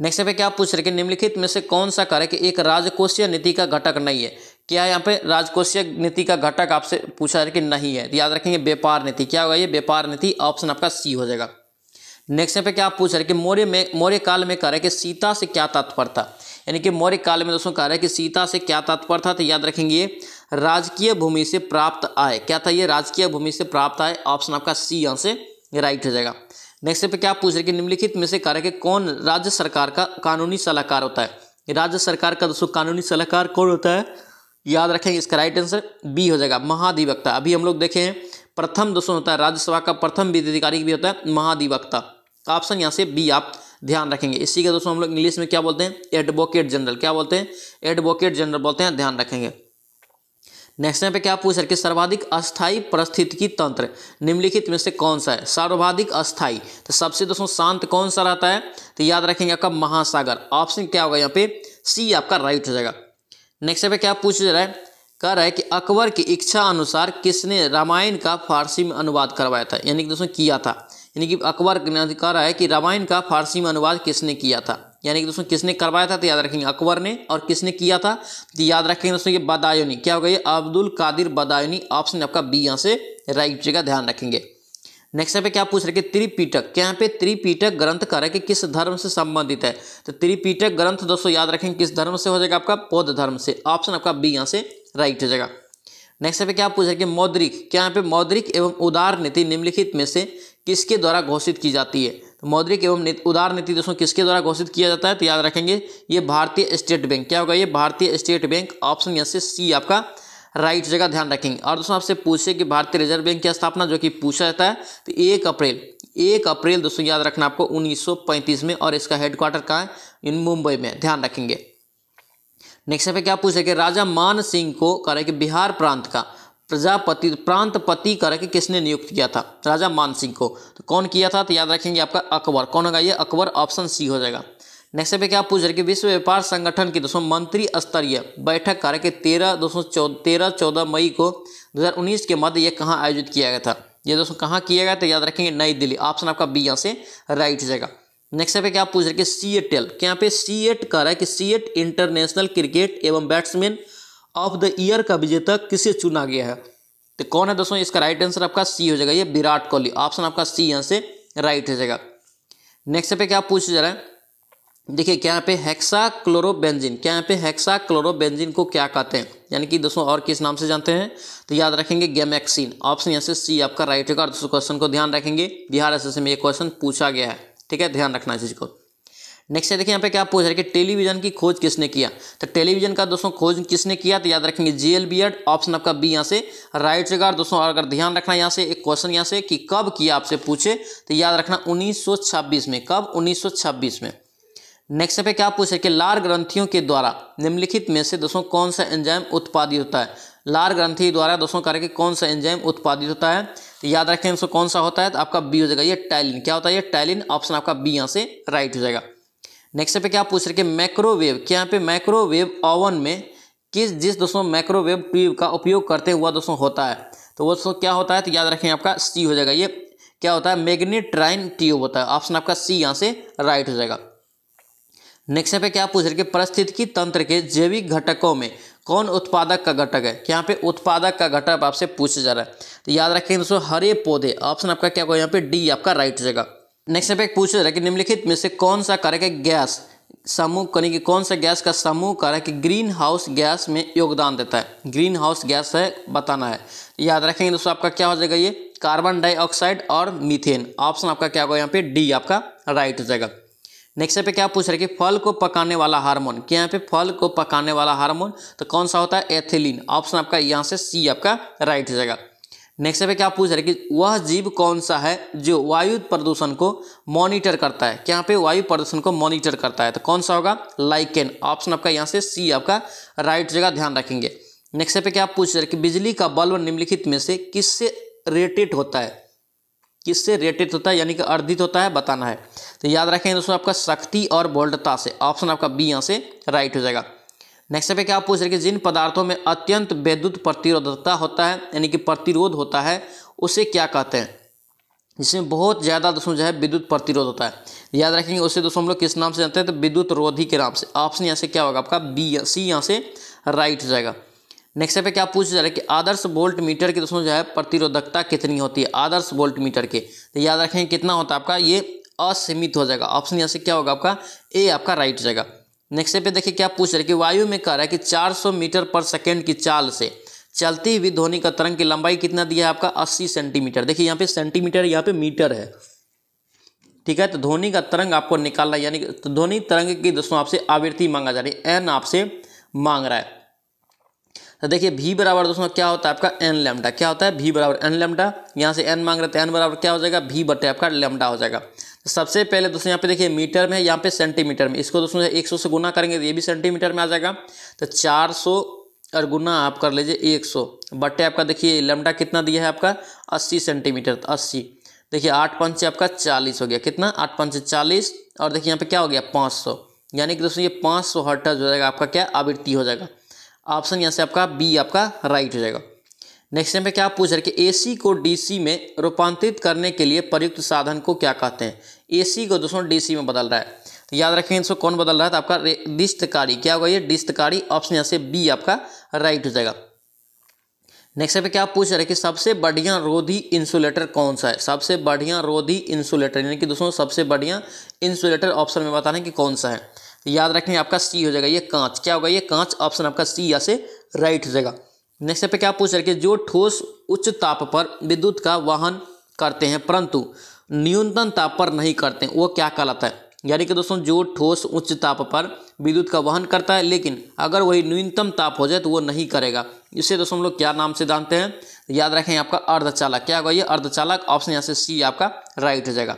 नेक्स्ट पे क्या पूछ रहे कि निम्नलिखित में से कौन सा कारक एक राजकोषीय नीति का घटक नहीं है क्या यहाँ पे राजकोषीय नीति का घटक आपसे पूछा है कि नहीं है तो याद रखेंगे व्यापार नीति क्या होगा ये व्यापार नीति ऑप्शन आपका सी हो जाएगा नेक्स्ट यहाँ पे क्या पूछ रहे कि मौर्य में मौर्य काल में कह रहे कि सीता से क्या तात्पर्य था यानी कि मौर्य काल में दोस्तों कह रहे कि सीता से क्या तात्पर्य था तो याद रखेंगे राजकीय भूमि से प्राप्त आय क्या था ये राजकीय भूमि से प्राप्त आय ऑप्शन आपका सी यहाँ से राइट हो जाएगा नेक्स्ट पे क्या पूछ रहे कि निम्नलिखित में से कह रहे कि कौन राज्य सरकार का कानूनी सलाहकार होता है राज्य सरकार का दोस्तों कानूनी सलाहकार कौन होता है याद रखेंगे इसका राइट आंसर बी हो जाएगा महाधिवक्ता अभी हम लोग देखे हैं प्रथम दोस्तों होता है राज्यसभा का प्रथम विधि अधिकारी भी होता है महाधिवक्ता ऑप्शन यहाँ से बी आप ध्यान रखेंगे इसी के दोस्तों हम लोग इंग्लिश में क्या बोलते हैं एडवोकेट जनरल क्या बोलते हैं एडवोकेट जनरल बोलते हैं ध्यान रखेंगे नेक्स्ट यहाँ पे क्या पूछ रखे सर्वाधिक अस्थायी परिस्थितिकी तंत्र निम्नलिखित में से कौन सा है सर्वाधिक अस्थायी तो सबसे दोस्तों शांत कौन सा रहता है तो याद रखेंगे आपका महासागर ऑप्शन क्या होगा यहाँ पे सी आपका राइट हो जाएगा नेक्स्ट पे क्या पूछ रहा है कह रहा है कि अकबर की इच्छा अनुसार किसने रामायण का फारसी में अनुवाद करवाया था यानी कि दोस्तों किया था यानी कि अकबर कह रहा है कि रामायण का फारसी में अनुवाद किसने किया था यानी कि दोस्तों किसने करवाया था तो याद रखेंगे अकबर ने और किसने किया था तो याद रखेंगे दोस्तों ये बदायूनी क्या होगा ये अब्दुल कादिर बदायूनी ऑप्शन आपका बी यहाँ से राइट जगह ध्यान रखेंगे नेक्स्ट यहाँ पे क्या पूछ रहे कि त्रिपीटक क्या यहाँ पे त्रिपीटक ग्रंथ कह कि किस धर्म से संबंधित है तो त्रिपीटक ग्रंथ दोस्तों याद रखें किस धर्म से हो जाएगा आपका बौद्ध धर्म से ऑप्शन आपका बी यहाँ से राइट हो जाएगा नेक्स्ट यहाँ पे क्या रहे कि मौद्रिक क्या यहाँ पे मौद्रिक एवं उदार नीति निम्नलिखित में से किसके द्वारा घोषित की जाती है तो मौद्रिक एवं उदार नीति दोस्तों किसके द्वारा घोषित किया जाता है तो याद रखेंगे ये भारतीय स्टेट बैंक क्या होगा ये भारतीय स्टेट बैंक ऑप्शन यहाँ से सी आपका राइट जगह ध्यान रखेंगे और दोस्तों आपसे पूछे कि भारतीय रिजर्व बैंक की स्थापना जो कि पूछा जाता है तो एक अप्रैल एक अप्रैल दोस्तों याद रखना आपको 1935 में और इसका हेडक्वार्टर कहाँ है इन मुंबई में ध्यान रखेंगे नेक्स्ट पे क्या पूछे कि राजा मान सिंह को करे कि बिहार प्रांत का प्रजापति प्रांतपति करके किसने नियुक्त किया था राजा मान सिंह को तो कौन किया था तो याद रखेंगे आपका अकबर कौन होगा ये अकबर ऑप्शन सी हो जाएगा नेक्स्ट पे क्या पूछ रहे कि विश्व व्यापार संगठन की दोस्तों मंत्री स्तरीय बैठक कार्य के तेरह दोस्तों तेरह चौदह मई को 2019 के मध्य यह कहाँ आयोजित किया गया था ये दोस्तों कहाँ किया गया था याद रखेंगे नई दिल्ली ऑप्शन आपका बी यहाँ से राइट जाएगा नेक्स्ट पे क्या पूछ रहे कि सी एट एल क्या पे सी एट कर रहा है कि सी एट इंटरनेशनल क्रिकेट एवं बैट्समैन ऑफ द ईयर का विजेता किसे चुना गया है तो कौन है दोस्तों इसका राइट आंसर आपका सी हो जाएगा ये विराट कोहली ऑप्शन आपका सी यहाँ से राइट हो जाएगा नेक्स्ट पे क्या पूछ जा रहा है देखिए क्या यहाँ पे हेक्सा क्लोरोबेंजिन क्या यहाँ पे हेक्सा क्लोरोबेंजिन को क्या कहते हैं यानी कि दोस्तों और किस नाम से जानते हैं तो याद रखेंगे गेमैक्सिन ऑप्शन यहाँ से सी आपका राइट होगा दोस्तों क्वेश्चन को ध्यान रखेंगे बिहार एस में ये क्वेश्चन पूछा गया है ठीक है ध्यान रखना इस चीज़ को नेक्स्ट देखिए यहाँ पे क्या पूछ रहा है कि टेलीविजन की खोज किसने किया तो टेलीविजन का दोस्तों खोज किसने किया तो याद रखेंगे जे एल एड ऑप्शन आपका बी यहाँ से राइट रिगार्ड दोस्तों और अगर ध्यान रखना यहाँ से एक क्वेश्चन यहाँ से कि कब किया आपसे पूछे तो याद रखना 1926 में कब 1926 में नेक्स्ट पे क्या पूछे कि लार ग्रंथियों के द्वारा निम्नलिखित में से दोस्तों कौन सा एंजाइम उत्पादित होता है लार ग्रंथि द्वारा दोस्तों करेंगे कौन सा एंजाइम उत्पादित होता है तो याद रखें दोस्तों कौन सा होता है तो आपका बी हो जाएगा ये टैलिन क्या होता है ये टैलिन ऑप्शन आपका बी यहाँ से राइट हो जाएगा नेक्स्ट पे क्या पूछ रहे कि माइक्रोवेव क्या यहाँ पे माइक्रोवेव ओवन में किस जिस दोस्तों माइक्रोवेव ट्यूब का उपयोग करते हुआ दोस्तों होता है तो वो दोस्तों क्या होता है तो याद रखें आपका सी हो जाएगा ये क्या होता है मैग्नेट्राइन ट्यूब होता है ऑप्शन आपका सी यहाँ से राइट हो जाएगा नेक्स्ट पे क्या पूछ रहे कि परिस्थितिकी तंत्र के जैविक घटकों में कौन उत्पादक का घटक है तो यहाँ पे उत्पादक का घटक आपसे पूछा जा रहा है तो याद रखेंगे दोस्तों हरे पौधे ऑप्शन आपका क्या होगा यहाँ पे डी आपका राइट हो जाएगा नेक्स्ट पे पूछा जा रहा है कि निम्नलिखित में से कौन सा कारक है गैस समूह यानी कि कौन सा गैस का समूह कारक ग्रीन हाउस गैस में योगदान देता है ग्रीन हाउस गैस है बताना है याद रखेंगे दोस्तों आपका क्या हो जाएगा ये कार्बन डाइऑक्साइड और मीथेन ऑप्शन आपका क्या होगा यहाँ पे डी आपका राइट हो जाएगा नेक्स्ट पे क्या पूछ रहे कि फल को पकाने वाला हार्मोन क्या यहाँ पे फल को पकाने वाला हार्मोन तो कौन सा होता है एथिलीन ऑप्शन आपका यहाँ से सी आपका राइट हो जाएगा नेक्स्ट पे क्या पूछ रहे कि वह जीव कौन सा है जो वायु प्रदूषण को मॉनिटर करता है क्या यहाँ पे वायु प्रदूषण को मॉनिटर करता है तो कौन सा होगा लाइकेन ऑप्शन आपका यहाँ से सी आपका राइट जगह ध्यान रखेंगे नेक्स्ट पे क्या पूछ रहे कि बिजली का बल्ब निम्नलिखित में से किससे रेटेड होता है किससे रेटेड होता है यानी कि अर्धित होता है बताना है तो याद रखें दोस्तों आपका शक्ति और बोल्डता से ऑप्शन आपका बी यहाँ से राइट हो जाएगा नेक्स्ट पे क्या आप पूछ रहे कि जिन पदार्थों में अत्यंत वैद्युत प्रतिरोधता होता है यानी कि प्रतिरोध होता है उसे क्या कहते हैं जिसमें बहुत ज़्यादा दोस्तों जो है विद्युत प्रतिरोध होता है याद रखेंगे उसे दोस्तों हम लोग किस नाम से जानते हैं तो विद्युत रोधी के नाम से ऑप्शन यहाँ से क्या होगा आपका बी सी यहाँ से राइट हो जाएगा नेक्स्ट पे क्या पूछा जा रहा है कि आदर्श वोल्ट मीटर की दोस्तों जो है प्रतिरोधकता कितनी होती है आदर्श वोल्ट मीटर के तो याद रखें कितना होता है आपका ये असीमित हो जाएगा ऑप्शन यहाँ से क्या होगा आपका ए आपका राइट हो जाएगा नेक्स्ट पे देखिए क्या पूछ रहे कि वायु में कह रहा है कि चार मीटर पर सेकेंड की चाल से चलती हुई ध्वनि का तरंग की लंबाई कितना दिया है आपका अस्सी सेंटीमीटर देखिए यहाँ पे सेंटीमीटर यहाँ पे मीटर है ठीक है तो ध्वनि का तरंग आपको निकालना यानी कि तो ध्वनि तरंग की दोस्तों आपसे आवृत्ति मांगा जा रही है एन आपसे मांग रहा है तो देखिए भी बराबर दोस्तों क्या होता है आपका एन लेमडा क्या होता है भी बराबर एन लेमडा यहाँ से एन मांग रहे थे एन बराबर क्या हो जाएगा भी बटे आपका लेमडा हो जाएगा तो सबसे पहले दोस्तों यहाँ पे देखिए मीटर में है यहाँ पे सेंटीमीटर में इसको दोस्तों एक सौ से गुना करेंगे तो ये भी सेंटीमीटर में आ जाएगा तो चार सौ और गुना आप कर लीजिए एक सौ बट्टे आपका देखिए लेमडा कितना दिया है आपका अस्सी सेंटीमीटर तो अस्सी देखिए आठ पंच आपका चालीस हो गया कितना आठ पंच चालीस और देखिए यहाँ पे क्या हो गया पाँच सौ यानी कि दोस्तों ये पाँच सौ हर्टज हो जाएगा आपका क्या आवृत्ति हो जाएगा ऑप्शन यहाँ से आपका बी आपका राइट हो जाएगा नेक्स्ट टाइम पे क्या पूछ रहे कि ए को डी में रूपांतरित करने के लिए प्रयुक्त साधन को क्या कहते हैं ए को दोस्तों डी में बदल रहा है तो याद रखेंगे इसको कौन बदल रहा है तो आपका दिस्तकारी क्या होगा ये दिस्तकारी ऑप्शन यहाँ से बी आपका राइट हो जाएगा नेक्स्ट पे क्या पूछ रहे कि सबसे बढ़िया रोधी इंसुलेटर कौन सा है सबसे बढ़िया रोधी इंसुलेटर यानी कि दोस्तों सबसे बढ़िया इंसुलेटर ऑप्शन में बता रहे कि कौन सा है याद रखें आपका सी हो जाएगा ये कांच क्या होगा ये कांच ऑप्शन आपका सी यहाँ से राइट हो जाएगा नेक्स्ट पे क्या पूछ रहे जो ठोस उच्च ताप पर विद्युत का वाहन करते हैं परंतु न्यूनतम ताप पर नहीं करते वो क्या कहलाता है यानी कि दोस्तों जो ठोस उच्च ताप पर विद्युत का वहन करता है लेकिन अगर वही न्यूनतम ताप हो जाए तो वो नहीं करेगा इसे दोस्तों हम लोग क्या नाम से जानते हैं याद रखें आपका अर्धचालक क्या होगा ये अर्धचालक ऑप्शन यहाँ से सी आपका राइट हो जाएगा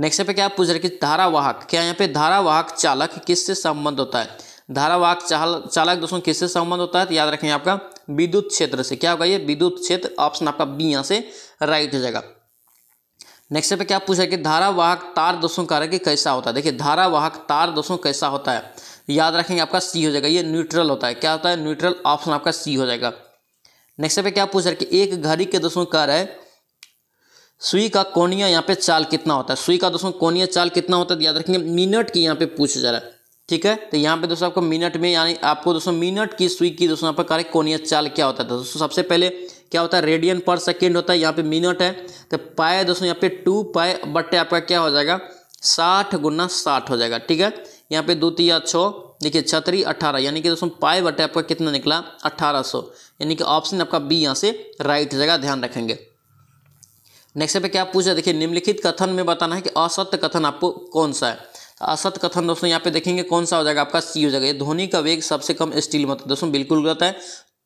नेक्स्ट पे क्या पूछ रहे कि धारावाहक क्या यहाँ पे धारावाहक चालक किससे संबंध होता है धारावाहक चाल चालक दोस्तों किससे संबंध होता है तो याद रखें आपका विद्युत क्षेत्र से क्या होगा ये विद्युत क्षेत्र ऑप्शन आपका बी यहाँ से राइट हो जाएगा नेक्स्ट पे क्या पूछा कि धारावाहक तार दोस्तों का कि कैसा होता है देखिए धारावाहक तार दोस्तों कैसा होता है याद रखेंगे आपका सी हो जाएगा ये न्यूट्रल होता है क्या होता है न्यूट्रल ऑप्शन आपका सी हो जाएगा नेक्स्ट पे क्या पूछ रहा है कि एक घड़ी के दोस्तों का है सुई का कोनिया यहाँ पे चाल कितना होता है सुई का दोस्तों कोनिया चाल कितना होता है याद रखेंगे मिनट की यहाँ पे पूछा जा रहा है ठीक है तो यहाँ पे दोस्तों आपको मिनट में यानी आपको दोस्तों मिनट की सुई की दोस्तों यहाँ पर कार्य कोनिया चाल क्या होता है तो दोस्तों सबसे पहले क्या होता है रेडियन पर सेकेंड होता है यहाँ पे मिनट है तो पाए दोस्तों यहाँ पे टू पाए बट्टे आपका क्या हो जाएगा साठ गुना साठ हो जाएगा ठीक है यहाँ पे दो तीन छो देखिए छतरी अट्ठारह यानी कि दोस्तों पाए बटे आपका कितना निकला अट्ठारह सौ यानी कि ऑप्शन आपका बी यहाँ से राइट जगह ध्यान रखेंगे नेक्स्ट पे क्या पूछा देखिए निम्नलिखित कथन में बताना है कि असत्य कथन आपको कौन सा है तो असत कथन दोस्तों यहाँ पे देखेंगे कौन सा हो जाएगा आपका सी हो जाएगा ये ध्वनि का वेग सबसे कम स्टील मतलब दोस्तों बिल्कुल गलत है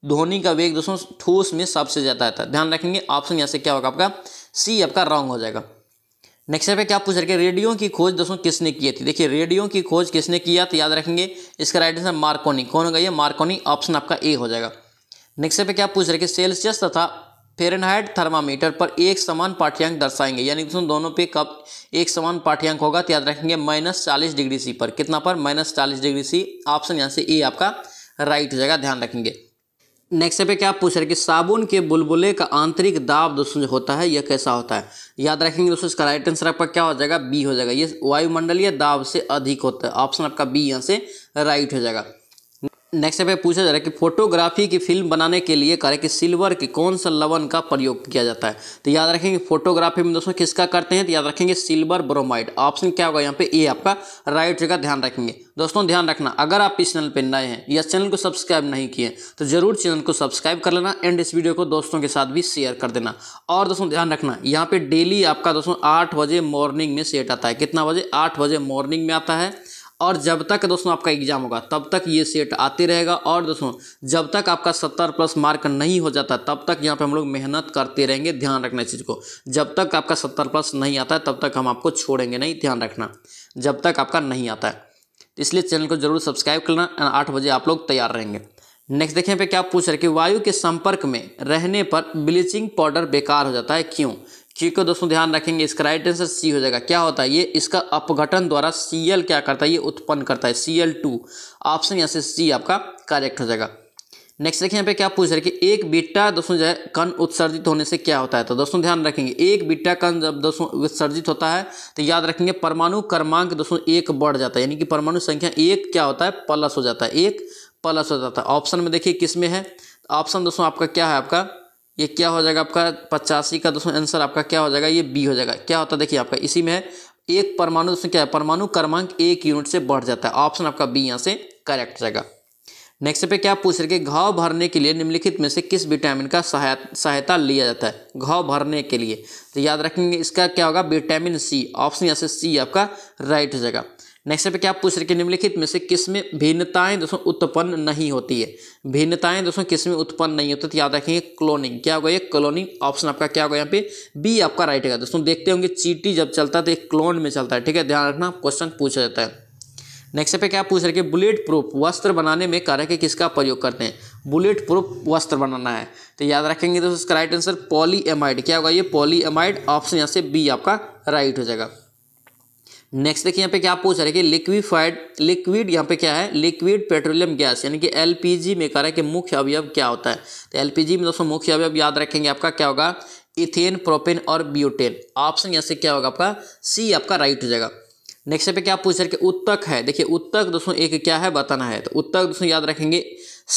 ध्वनि का वेग दोस्तों ठोस में सबसे ज़्यादा आता है ध्यान रखेंगे ऑप्शन यहाँ से क्या होगा आपका सी आपका रॉन्ग हो जाएगा नेक्स्ट पे क्या पूछ रखे रेडियो की खोज दोस्तों किसने की थी देखिए रेडियो की खोज किसने किया तो याद रखेंगे इसका राइट आंसर मार्कोनी कौन होगा ये मार्कोनी ऑप्शन आपका ए हो जाएगा नेक्स्ट पे क्या पूछ रहे सेल्सियस तथा फेरनहाइट थर्मामीटर पर एक समान पाठ्यांक दर्शाएंगे यानी दोस्तों दोनों पे कब एक समान पाठ्यांक होगा तो याद रखेंगे माइनस चालीस डिग्री सी पर कितना पर माइनस चालीस डिग्री सी ऑप्शन यहाँ से ए आपका राइट हो जाएगा ध्यान रखेंगे नेक्स्ट पे क्या पूछ रहे कि साबुन के बुलबुले का आंतरिक दाब दोस्तों जो होता है यह कैसा होता है याद रखेंगे दोस्तों इसका राइट आंसर आपका क्या हो जाएगा बी हो जाएगा ये वायुमंडलीय दाब से अधिक होता है ऑप्शन आपका बी यहाँ से राइट हो जाएगा नेक्स्ट पे पूछा जा रहा है कि फोटोग्राफी की फिल्म बनाने के लिए कह कि सिल्वर के कौन सा लवन का प्रयोग किया जाता है तो याद रखेंगे फोटोग्राफी में दोस्तों किसका करते हैं तो याद रखेंगे सिल्वर ब्रोमाइड ऑप्शन क्या होगा यहाँ पे ए आपका राइट जगह ध्यान रखेंगे दोस्तों ध्यान रखना अगर आप इस चैनल पर नए हैं या चैनल को सब्सक्राइब नहीं किए तो जरूर चैनल को सब्सक्राइब कर लेना एंड इस वीडियो को दोस्तों के साथ भी शेयर कर देना और दोस्तों ध्यान रखना यहाँ पे डेली आपका दोस्तों आठ बजे मॉर्निंग में सेट आता है कितना बजे आठ बजे मॉर्निंग में आता है और जब तक दोस्तों आपका एग्जाम होगा तब तक ये सेट आते रहेगा और दोस्तों जब तक आपका सत्तर प्लस मार्क नहीं हो जाता तब तक यहाँ पे हम लोग मेहनत करते रहेंगे ध्यान रखना चीज़ को जब तक आपका सत्तर प्लस नहीं आता है तब तक हम आपको छोड़ेंगे नहीं ध्यान रखना जब तक आपका नहीं आता है तो इसलिए चैनल को जरूर सब्सक्राइब करना आठ बजे आप लोग तैयार रहेंगे नेक्स्ट देखें पे क्या पूछ रहे कि वायु के संपर्क में रहने पर ब्लीचिंग पाउडर बेकार हो जाता है क्यों ठीक को दोस्तों ध्यान रखेंगे इसका राइट आंसर सी हो जाएगा क्या होता है ये इसका अपघटन द्वारा एल क्या करता है ये उत्पन्न करता है एल टू ऑप्शन यहाँ से सी आपका करेक्ट हो जाएगा नेक्स्ट देखिए यहाँ पे क्या पूछ रहे कि एक बिट्टा दोस्तों जो है कण उत्सर्जित होने से क्या होता है तो दोस्तों ध्यान रखेंगे एक बिट्टा कण जब दोस्तों उत्सर्जित होता है तो याद रखेंगे परमाणु क्रमांक दोस्तों एक बढ़ जाता है यानी कि परमाणु संख्या एक क्या होता है प्लस हो जाता है एक प्लस हो जाता है ऑप्शन में देखिए किस में है ऑप्शन दोस्तों आपका क्या है आपका ये क्या हो जाएगा आपका पचासी का दोस्तों आंसर आपका क्या हो जाएगा ये बी हो जाएगा क्या होता है देखिए आपका इसी में एक परमाणु दोस्तों क्या है परमाणु क्रमांक एक यूनिट से बढ़ जाता है ऑप्शन आपका बी यहाँ से करेक्ट जाएगा नेक्स्ट पे क्या पूछ रहे कि घाव भरने के लिए निम्नलिखित में से किस विटामिन का सहायता लिया जाता है घाव भरने के लिए तो याद रखेंगे इसका क्या होगा विटामिन सी ऑप्शन यहाँ से सी आपका राइट हो जाएगा नेक्स्ट पे क्या पूछ रहे हैं निम्नलिखित में से किस में भिन्नताएं दोस्तों उत्पन्न नहीं होती है भिन्नताएं दोस्तों किस में उत्पन्न नहीं होती तो याद रखेंगे क्लोनिंग क्या होगा ये क्लोनिंग ऑप्शन आपका क्या होगा यहाँ पे बी आपका राइट है दोस्तों देखते होंगे चीटी जब चलता है तो एक क्लोन में चलता है ठीक है ध्यान रखना क्वेश्चन पूछा जाता है नेक्स्ट पे क्या पूछ रहे हैं बुलेट प्रूफ वस्त्र बनाने में कारक है किसका प्रयोग करते हैं बुलेट प्रूफ वस्त्र बनाना है तो याद रखेंगे दोस्तों इसका राइट आंसर पॉलीएमाइड क्या होगा ये पॉलीएमाइड ऑप्शन यहाँ से बी आपका राइट हो जाएगा नेक्स्ट देखिए यहाँ पे क्या पूछ रहे हैं कि लिक्विफाइड लिक्विड यहाँ पे क्या है लिक्विड पेट्रोलियम गैस यानी कि एलपीजी में कह रहा है कि मुख्य अवयव क्या होता है तो एलपीजी में दोस्तों मुख्य अवयव याद रखेंगे आपका क्या होगा इथेन प्रोपेन और ब्यूटेन ऑप्शन यहाँ से क्या होगा आपका सी आपका राइट हो जाएगा नेक्स्ट पे क्या पूछ रहे कि उत्तक है देखिए उत्तक दोस्तों एक क्या है बताना है तो उत्तक दोस्तों याद रखेंगे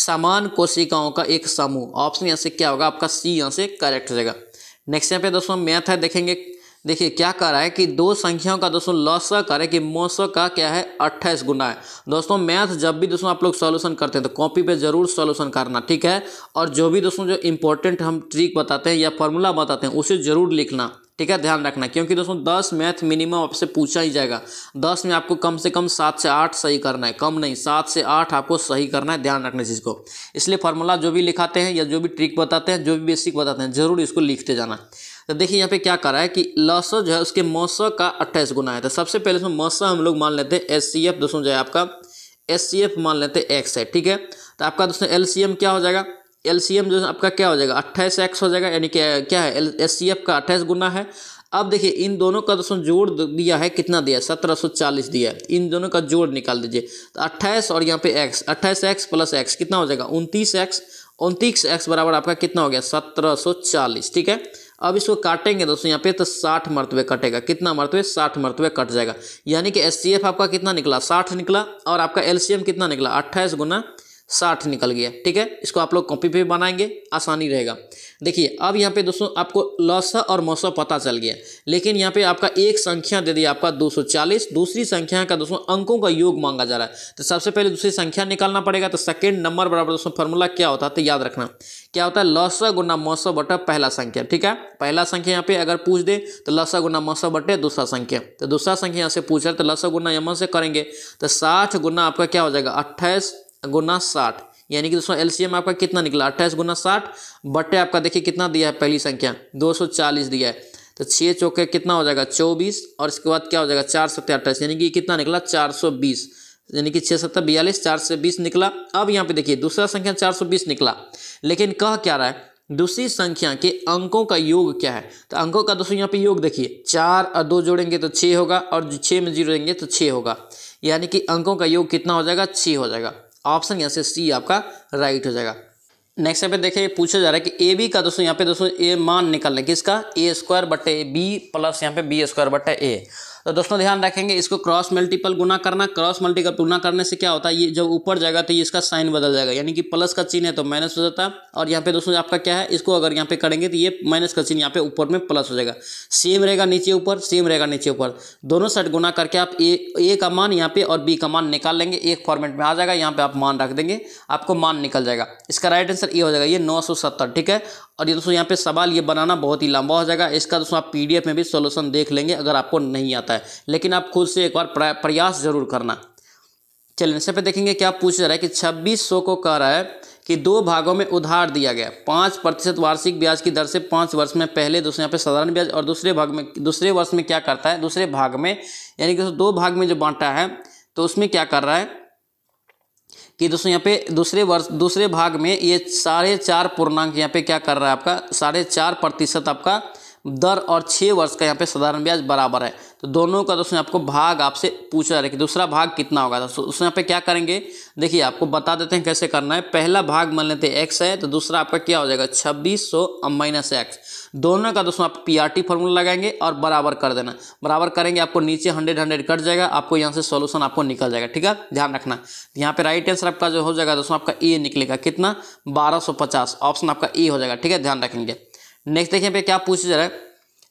समान कोशिकाओं का एक समूह ऑप्शन यहाँ से क्या होगा आपका सी यहाँ से करेक्ट हो जाएगा नेक्स्ट यहाँ पे दोस्तों मैथ है देखेंगे देखिए क्या कह रहा है कि दो संख्याओं का दोस्तों लस कह रहा कि मोस का क्या है अट्ठाईस गुना है दोस्तों मैथ जब भी दोस्तों आप लोग सॉल्यूशन करते हैं तो कॉपी पे जरूर सॉल्यूशन करना ठीक है और जो भी दोस्तों जो इंपॉर्टेंट हम ट्रिक बताते हैं या फॉर्मूला बताते हैं उसे जरूर लिखना ठीक है ध्यान रखना क्योंकि दोस्तों दस मैथ मिनिमम आपसे पूछा ही जाएगा दस में आपको कम से कम सात से आठ सही करना है कम नहीं सात से आठ आपको सही करना है ध्यान रखना चीज़ को इसलिए फॉर्मूला जो भी लिखाते हैं या जो भी ट्रिक बताते हैं जो भी बेसिक बताते हैं जरूर इसको लिखते जाना तो देखिए यहाँ पे क्या कर रहा है कि लसो जो है उसके मौसो का अट्ठाईस गुना है तो सबसे पहले उसमें मौसो हम लोग मान लेते हैं एस सी एफ दोस्तों जो है आपका एस सी एफ मान लेते हैं एक्स है ठीक है तो आपका दोस्तों एल सी एम क्या हो जाएगा एल सी एम जो है आपका क्या हो जाएगा अट्ठाईस एक्स हो जाएगा यानी कि क्या है एल एस सी एफ का अट्ठाईस गुना है अब देखिए इन दोनों का दोस्तों जोड़ दिया है कितना दिया है सत्रह सौ चालीस दिया है इन दोनों का जोड़ निकाल दीजिए तो अट्ठाईस और यहाँ पे एक्स अट्ठाईस एक्स प्लस एक्स कितना हो जाएगा उनतीस एक्स उनतीस एक्स बराबर आपका कितना हो गया सत्रह सौ चालीस ठीक है अब इसको काटेंगे दोस्तों यहाँ पे तो साठ मरतबे कटेगा कितना मरतबे साठ मरतबे कट जाएगा यानी कि एस आपका कितना निकला साठ निकला और आपका एल कितना निकला अट्ठाईस गुना साठ निकल गया ठीक है इसको आप लोग कॉपी पे बनाएंगे आसानी रहेगा देखिए अब यहाँ पे दोस्तों आपको लस और मौसा पता चल गया लेकिन यहाँ पे आपका एक संख्या दे दी आपका 240 दूसरी संख्या का दोस्तों अंकों का योग मांगा जा रहा है तो सबसे पहले दूसरी संख्या निकालना पड़ेगा तो सेकेंड नंबर बराबर दोस्तों फॉर्मूला क्या होता है तो याद रखना क्या होता है लस गुना मस बटा पहला संख्या ठीक है पहला संख्या यहाँ पे अगर पूछ दे तो लस गुना मस बटे दूसरा संख्या तो दूसरा संख्या यहाँ से पूछ रहे तो लस गुना यमन से करेंगे तो साठ गुना आपका क्या हो जाएगा अट्ठाईस गुना साठ यानी कि दोस्तों एलसीएम आपका कितना निकला अट्ठाईस गुना साठ बटे आपका देखिए कितना दिया है पहली संख्या दो सौ चालीस दिया है तो छः चौके कितना हो जाएगा चौबीस और इसके बाद क्या हो जाएगा चार सौ अट्ठाईस यानी कि कितना निकला चार सौ बीस यानी कि छः सत्तर बयालीस चार से बीस निकला अब यहाँ पे देखिए दूसरा संख्या चार सौ बीस निकला लेकिन कह क्या रहा है दूसरी संख्या के अंकों का योग क्या है तो अंकों का दोस्तों यहाँ पे योग देखिए चार और दो जोड़ेंगे तो छः होगा और छः में जीरो देंगे तो छः होगा यानी कि अंकों का योग कितना हो जाएगा छः हो जाएगा ऑप्शन यहाँ से सी आपका राइट हो जाएगा नेक्स्ट यहाँ पे देखिए पूछा जा रहा है कि ए बी का दोस्तों यहाँ पे दोस्तों ए मान निकालना किसका ए स्क्वायर बटे बी प्लस यहाँ पे बी स्क्वायर बटे ए तो दोस्तों ध्यान रखेंगे इसको क्रॉस मल्टीपल गुना करना क्रॉस मल्टीपल गुना करने से क्या होता है ये जब ऊपर जाएगा तो ये इसका साइन बदल जाएगा यानी कि प्लस का चिन्ह है तो माइनस हो जाता है और यहाँ पे दोस्तों आपका क्या है इसको अगर यहाँ पे करेंगे तो ये माइनस का चिन्ह यहाँ पे ऊपर में प्लस हो जाएगा सेम रहेगा नीचे ऊपर सेम रहेगा नीचे ऊपर दोनों साइड गुना करके आप ए ए का मान यहाँ पे और बी का मान निकाल लेंगे एक फॉर्मेट में आ जाएगा यहाँ पे आप मान रख देंगे आपको मान निकल जाएगा इसका राइट आंसर ये हो जाएगा ये नौ ठीक है और ये दोस्तों यहाँ पे सवाल ये बनाना बहुत ही लंबा हो जाएगा इसका दोस्तों आप पीडीएफ में भी सोल्यूशन देख लेंगे अगर आपको नहीं आता है लेकिन आप खुद से एक बार प्रयास जरूर करना चलिए इससे पे देखेंगे क्या पूछ रहा है कि छब्बीस सौ को कह रहा है कि दो भागों में उधार दिया गया पाँच प्रतिशत वार्षिक ब्याज की दर से पाँच वर्ष में पहले दोस्तों यहाँ पे साधारण ब्याज और दूसरे भाग में दूसरे वर्ष में क्या करता है दूसरे भाग में यानी कि दो भाग में जो बांटा है तो उसमें क्या कर रहा है कि दोस्तों यहाँ पे दूसरे वर्ष दूसरे भाग में ये साढ़े चार पूर्णांक यहाँ पे क्या कर रहा है आपका साढ़े चार प्रतिशत आपका दर और छः वर्ष का यहाँ पे साधारण ब्याज बराबर है तो दोनों का दोस्तों आपको भाग आपसे पूछा रहा है कि दूसरा भाग कितना होगा दोस्तों उसमें यहाँ पे क्या करेंगे देखिए आपको बता देते हैं कैसे करना है पहला भाग मान लेते हैं एक्स है तो दूसरा आपका क्या हो जाएगा छब्बीस सौ माइनस एक्स दोनों का दोस्तों आप पी आर टी फॉर्मूला लगाएंगे और बराबर कर देना बराबर करेंगे आपको नीचे हंड्रेड हंड्रेड कट जाएगा आपको यहाँ से सोल्यूशन आपको निकल जाएगा ठीक है ध्यान रखना यहाँ पे राइट आंसर आपका जो हो जाएगा दोस्तों आपका ए निकलेगा कितना बारह सौ पचास ऑप्शन आपका ए हो जाएगा ठीक है ध्यान रखेंगे नेक्स्ट देखिए यहाँ पे क्या पूछा जा रहा है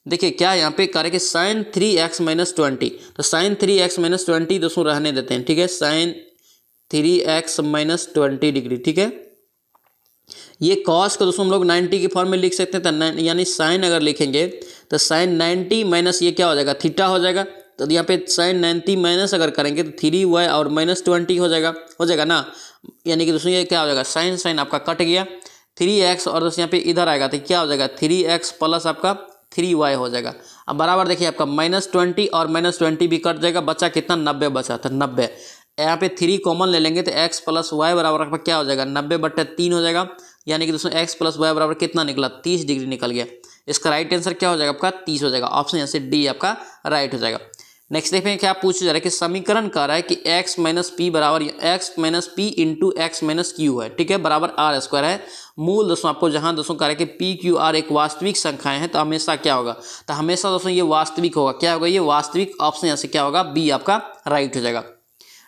देखिए क्या यहाँ पे कह रहे कि sine three x minus twenty तो sine three x minus twenty दोस्तों रहने देते हैं ठीक है sine three x minus twenty degree ठीक है ये कॉस को दोस्तों हम लोग नाइन्टी की फॉर्म में लिख सकते हैं तो यानी साइन अगर लिखेंगे तो साइन नाइन्टी माइनस ये क्या हो जाएगा थीटा हो जाएगा तो यहाँ पे साइन नाइन्टी माइनस अगर करेंगे तो थ्री वाई और माइनस ट्वेंटी हो जाएगा हो जाएगा ना यानी कि दोस्तों ये क्या हो जाएगा साइन साइन आपका कट गया थ्री एक्स और दोस्तों यहाँ पे इधर आएगा तो क्या हो जाएगा थ्री एक्स प्लस आपका थ्री वाई हो जाएगा अब बराबर देखिए आपका माइनस ट्वेंटी और माइनस ट्वेंटी भी कट जाएगा बचा कितना नब्बे बचा था नब्बे यहाँ पे थ्री कॉमन ले लेंगे तो एक्स प्लस वाई बराबर आपका क्या हो जाएगा नब्बे बट्टे तीन हो जाएगा यानी कि दोस्तों एक्स प्लस वाई बराबर कितना निकला तीस डिग्री निकल गया इसका राइट आंसर क्या हो जाएगा आपका तीस हो जाएगा ऑप्शन यहाँ से डी आपका राइट हो जाएगा नेक्स्ट देखें क्या पूछा जा रहा है कि समीकरण कह रहा है कि x माइनस पी बराबर x minus P into x minus Q है ठीक है बराबर आर स्क्वायर है मूल दोस्तों आपको जहां दोस्तों कह रहा है कि पी क्यू आर एक वास्तविक संख्याएं हैं तो हमेशा क्या होगा तो हमेशा दोस्तों ये वास्तविक होगा क्या होगा ये वास्तविक ऑप्शन यहाँ से क्या होगा बी आपका राइट हो जाएगा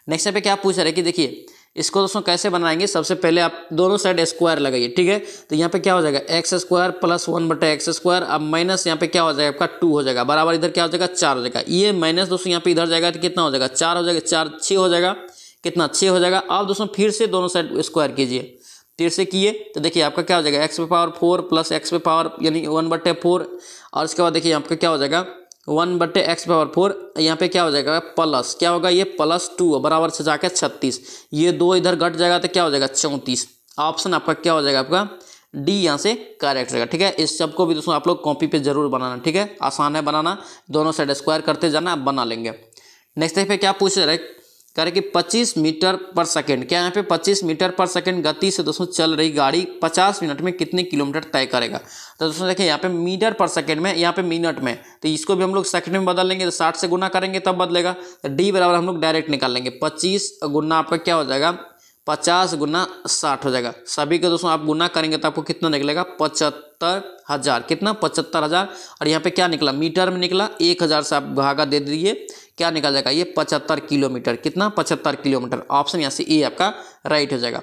नेक्स्ट यहाँ पे क्या पूछ रहे कि देखिए इसको दोस्तों कैसे बनाएंगे सबसे पहले आप दोनों साइड स्क्वायर लगाइए ठीक है तो यहाँ पे क्या हो जाएगा एक्स स्क्वायर प्लस वन बटे एक्स स्क्वायर अब माइनस यहाँ पे क्या हो जाएगा आपका टू हो जाएगा बराबर इधर क्या हो जाएगा चार हो जाएगा ये माइनस दोस्तों यहाँ पे इधर जाएगा तो कितना हो जाएगा चार हो जाएगा चार छः हो जाएगा कितना छः हो जाएगा अब दोस्तों फिर से दोनों साइड स्क्वायर कीजिए तो से किए तो देखिए आपका क्या हो जाएगा एक्स पे पावर फोर प्लस एक्स पे पावर यानी वन बट्टे फोर और उसके बाद देखिए आपका क्या हो जाएगा वन बट्टे एक्स पावर फोर यहाँ पे क्या हो जाएगा प्लस क्या होगा ये प्लस टू बराबर से जाकर छत्तीस ये दो इधर घट जाएगा तो क्या हो जाएगा चौंतीस ऑप्शन आपका क्या हो जाएगा आपका डी यहाँ से करेक्ट रहेगा ठीक है इस सब को भी दोस्तों आप लोग कॉपी पे जरूर बनाना ठीक है आसान है बनाना दोनों साइड स्क्वायर करते जाना आप बना लेंगे नेक्स्ट पे क्या पूछ रहे हैं कह रहे कि 25 मीटर पर सेकेंड क्या यहाँ पे 25 मीटर पर सेकेंड गति से दोस्तों चल रही गाड़ी 50 मिनट में कितने किलोमीटर तय करेगा तो दोस्तों देखिए यहाँ पे मीटर पर सेकेंड में यहाँ पे मिनट में तो इसको भी हम लोग सेकेंड में बदल लेंगे तो 60 से गुना करेंगे तब बदलेगा तो डी बराबर हम लोग डायरेक्ट निकाल लेंगे पच्चीस गुना आपका क्या हो जाएगा पचास गुना साठ हो जाएगा सभी का दोस्तों आप गुना करेंगे तो आपको कितना निकलेगा पचहत्तर हज़ार कितना पचहत्तर हज़ार और यहाँ पे क्या निकला मीटर में निकला एक हज़ार से आप भागा दे दीजिए क्या निकल जाएगा ये पचहत्तर किलोमीटर कितना पचहत्तर किलोमीटर ऑप्शन यहाँ से ए आपका राइट हो जाएगा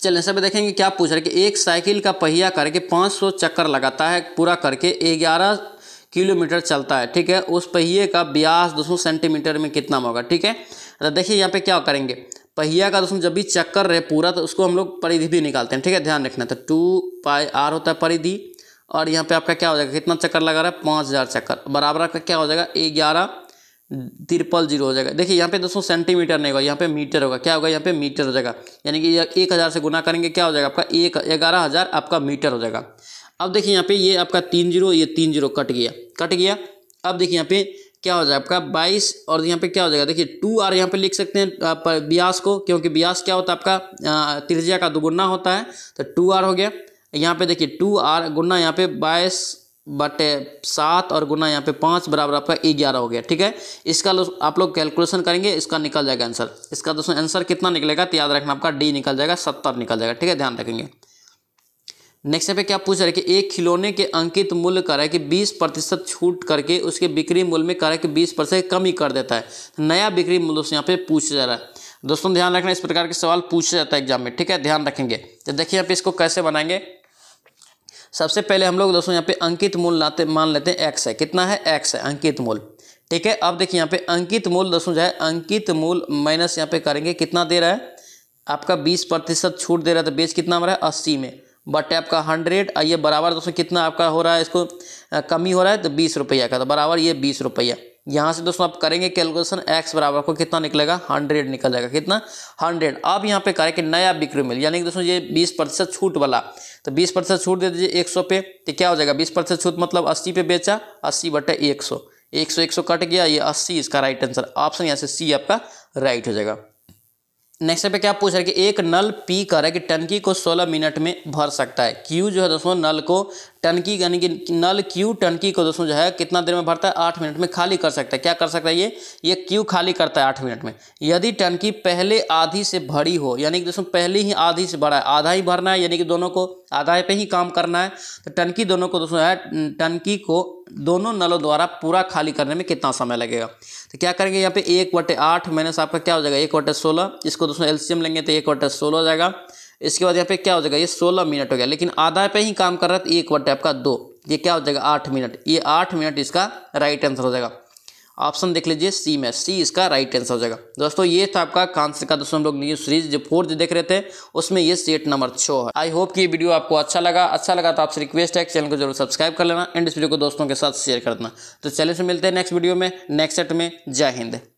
चलिए सब देखेंगे क्या पूछ रहे कि एक साइकिल का पहिया करके 500 चक्कर लगाता है पूरा करके 11 किलोमीटर चलता है ठीक है उस पहिए का ब्यास दोस्तों सेंटीमीटर में कितना होगा ठीक है तो देखिए यहाँ पर क्या करेंगे पहिया का दोस्तों जब भी चक्कर रहे पूरा तो उसको हम लोग परिधि भी निकालते हैं ठीक है ध्यान रखना तो टू पाई आर होता है परिधि और यहाँ पे आपका क्या हो जाएगा कितना चक्कर लगा रहा है पाँच हज़ार चक्कर बराबर आपका क्या हो जाएगा ग्यारह तिरपल जीरो हो जाएगा देखिए यहाँ पे दोस्तों सेंटीमीटर नहीं होगा यहाँ पे मीटर होगा क्या होगा यहाँ पे मीटर हो जाएगा यानी कि एक हज़ार से गुना करेंगे क्या हो जाएगा आपका एक ग्यारह हज़ार आपका मीटर हो जाएगा अब देखिए यहाँ पे ये आपका तीन जीरो ये तीन जीरो कट गया कट गया अब देखिए यहाँ पे क्या हो जाएगा आपका बाईस और यहाँ पे क्या हो जाएगा देखिए टू आर यहाँ पे लिख सकते हैं आप ब्यास को क्योंकि ब्यास क्या होता है आपका त्रिज्या का दुगुना होता है तो टू आर हो गया यहाँ पे देखिए टू आर गुना यहाँ पे बाईस बटे सात और गुना यहाँ पे पाँच बराबर आपका ग्यारह हो गया ठीक है इसका लो, आप लोग कैलकुलेशन करेंगे इसका निकल जाएगा आंसर इसका दोस्तों आंसर कितना निकलेगा तो याद रखना आपका डी निकल जाएगा सत्तर निकल जाएगा ठीक है ध्यान रखेंगे नेक्स्ट यहाँ पे क्या पूछ रहे हैं कि एक खिलौने के अंकित मूल्य कर है कि बीस प्रतिशत छूट करके उसके बिक्री मूल्य में है कि बीस प्रतिशत कमी कर देता है नया बिक्री मूल्य से यहाँ पे पूछा जा रहा है दोस्तों ध्यान रखना इस प्रकार के सवाल पूछा जाता है एग्जाम में ठीक है ध्यान रखेंगे तो देखिए आप इसको कैसे बनाएंगे सबसे पहले हम लोग दोस्तों यहाँ पे अंकित मूल लाते मान लेते हैं एक्स है कितना है एक्स है अंकित मूल ठीक है अब देखिए यहाँ पे अंकित मूल दोस्तों जो है अंकित मूल माइनस यहाँ पे करेंगे कितना दे रहा है आपका बीस प्रतिशत छूट दे रहा है तो बेच कितना रहा है अस्सी में बट आपका हंड्रेड आइए बराबर दोस्तों कितना आपका हो रहा है इसको कमी हो रहा है तो बीस रुपया का तो बराबर ये बीस रुपया यहाँ से दोस्तों आप करेंगे कैलकुलेशन एक्स बराबर को कितना निकलेगा हंड्रेड निकल जाएगा कितना हंड्रेड अब यहाँ पे करें कि नया बिक्री मिल यानी कि दोस्तों ये बीस प्रतिशत छूट वाला तो बीस प्रतिशत छूट दे दीजिए एक सौ पे तो क्या हो जाएगा बीस प्रतिशत छूट मतलब अस्सी पे बेचा अस्सी बटे एक सौ एक सौ एक सौ कट गया ये अस्सी इसका राइट आंसर ऑप्शन यहाँ से सी आपका राइट हो जाएगा नेक्स्ट पे क्या पूछ रहा है कि एक नल पी कर है कि टंकी को 16 मिनट में भर सकता है क्यू जो है दोस्तों नल को टंकी यानी कि नल क्यू टंकी को दोस्तों जो है कितना देर में भरता है आठ मिनट में खाली कर सकता है क्या कर सकता है ये ये क्यू खाली करता है आठ मिनट में यदि टंकी पहले आधी से भरी हो यानी कि दोस्तों पहले ही आधी से भरा है आधा ही भरना है यानी कि दोनों को आधा पे ही काम करना है तो टंकी दोनों को दोस्तों है टंकी को दोनों नलों द्वारा पूरा खाली करने में कितना समय लगेगा तो क्या करेंगे यहाँ पे एक वटे आठ माइनस आपका क्या हो जाएगा एक वटे सोलह इसको दोस्तों एलसीएम लेंगे तो एक वटे सोलह हो जाएगा इसके बाद यहाँ पे क्या हो जाएगा ये सोलह मिनट हो गया लेकिन आधा पे ही काम कर रहा है तो एक वटे आपका दो ये क्या हो जाएगा आठ मिनट ये आठ मिनट इसका राइट आंसर हो जाएगा ऑप्शन देख लीजिए सी में सी इसका राइट आंसर हो जाएगा दोस्तों ये था आपका कांस्य का दोस्तों हम लोग न्यूज सीरीज जो फोर्थ देख रहे थे उसमें ये सेट नंबर छो है आई होप कि ये वीडियो आपको अच्छा लगा अच्छा लगा तो आपसे रिक्वेस्ट है चैनल को जरूर सब्सक्राइब कर लेना एंड इस वीडियो को दोस्तों के साथ शेयर कर देना तो चैनल से मिलते हैं नेक्स्ट वीडियो में नेक्स्ट सेट में जय हिंद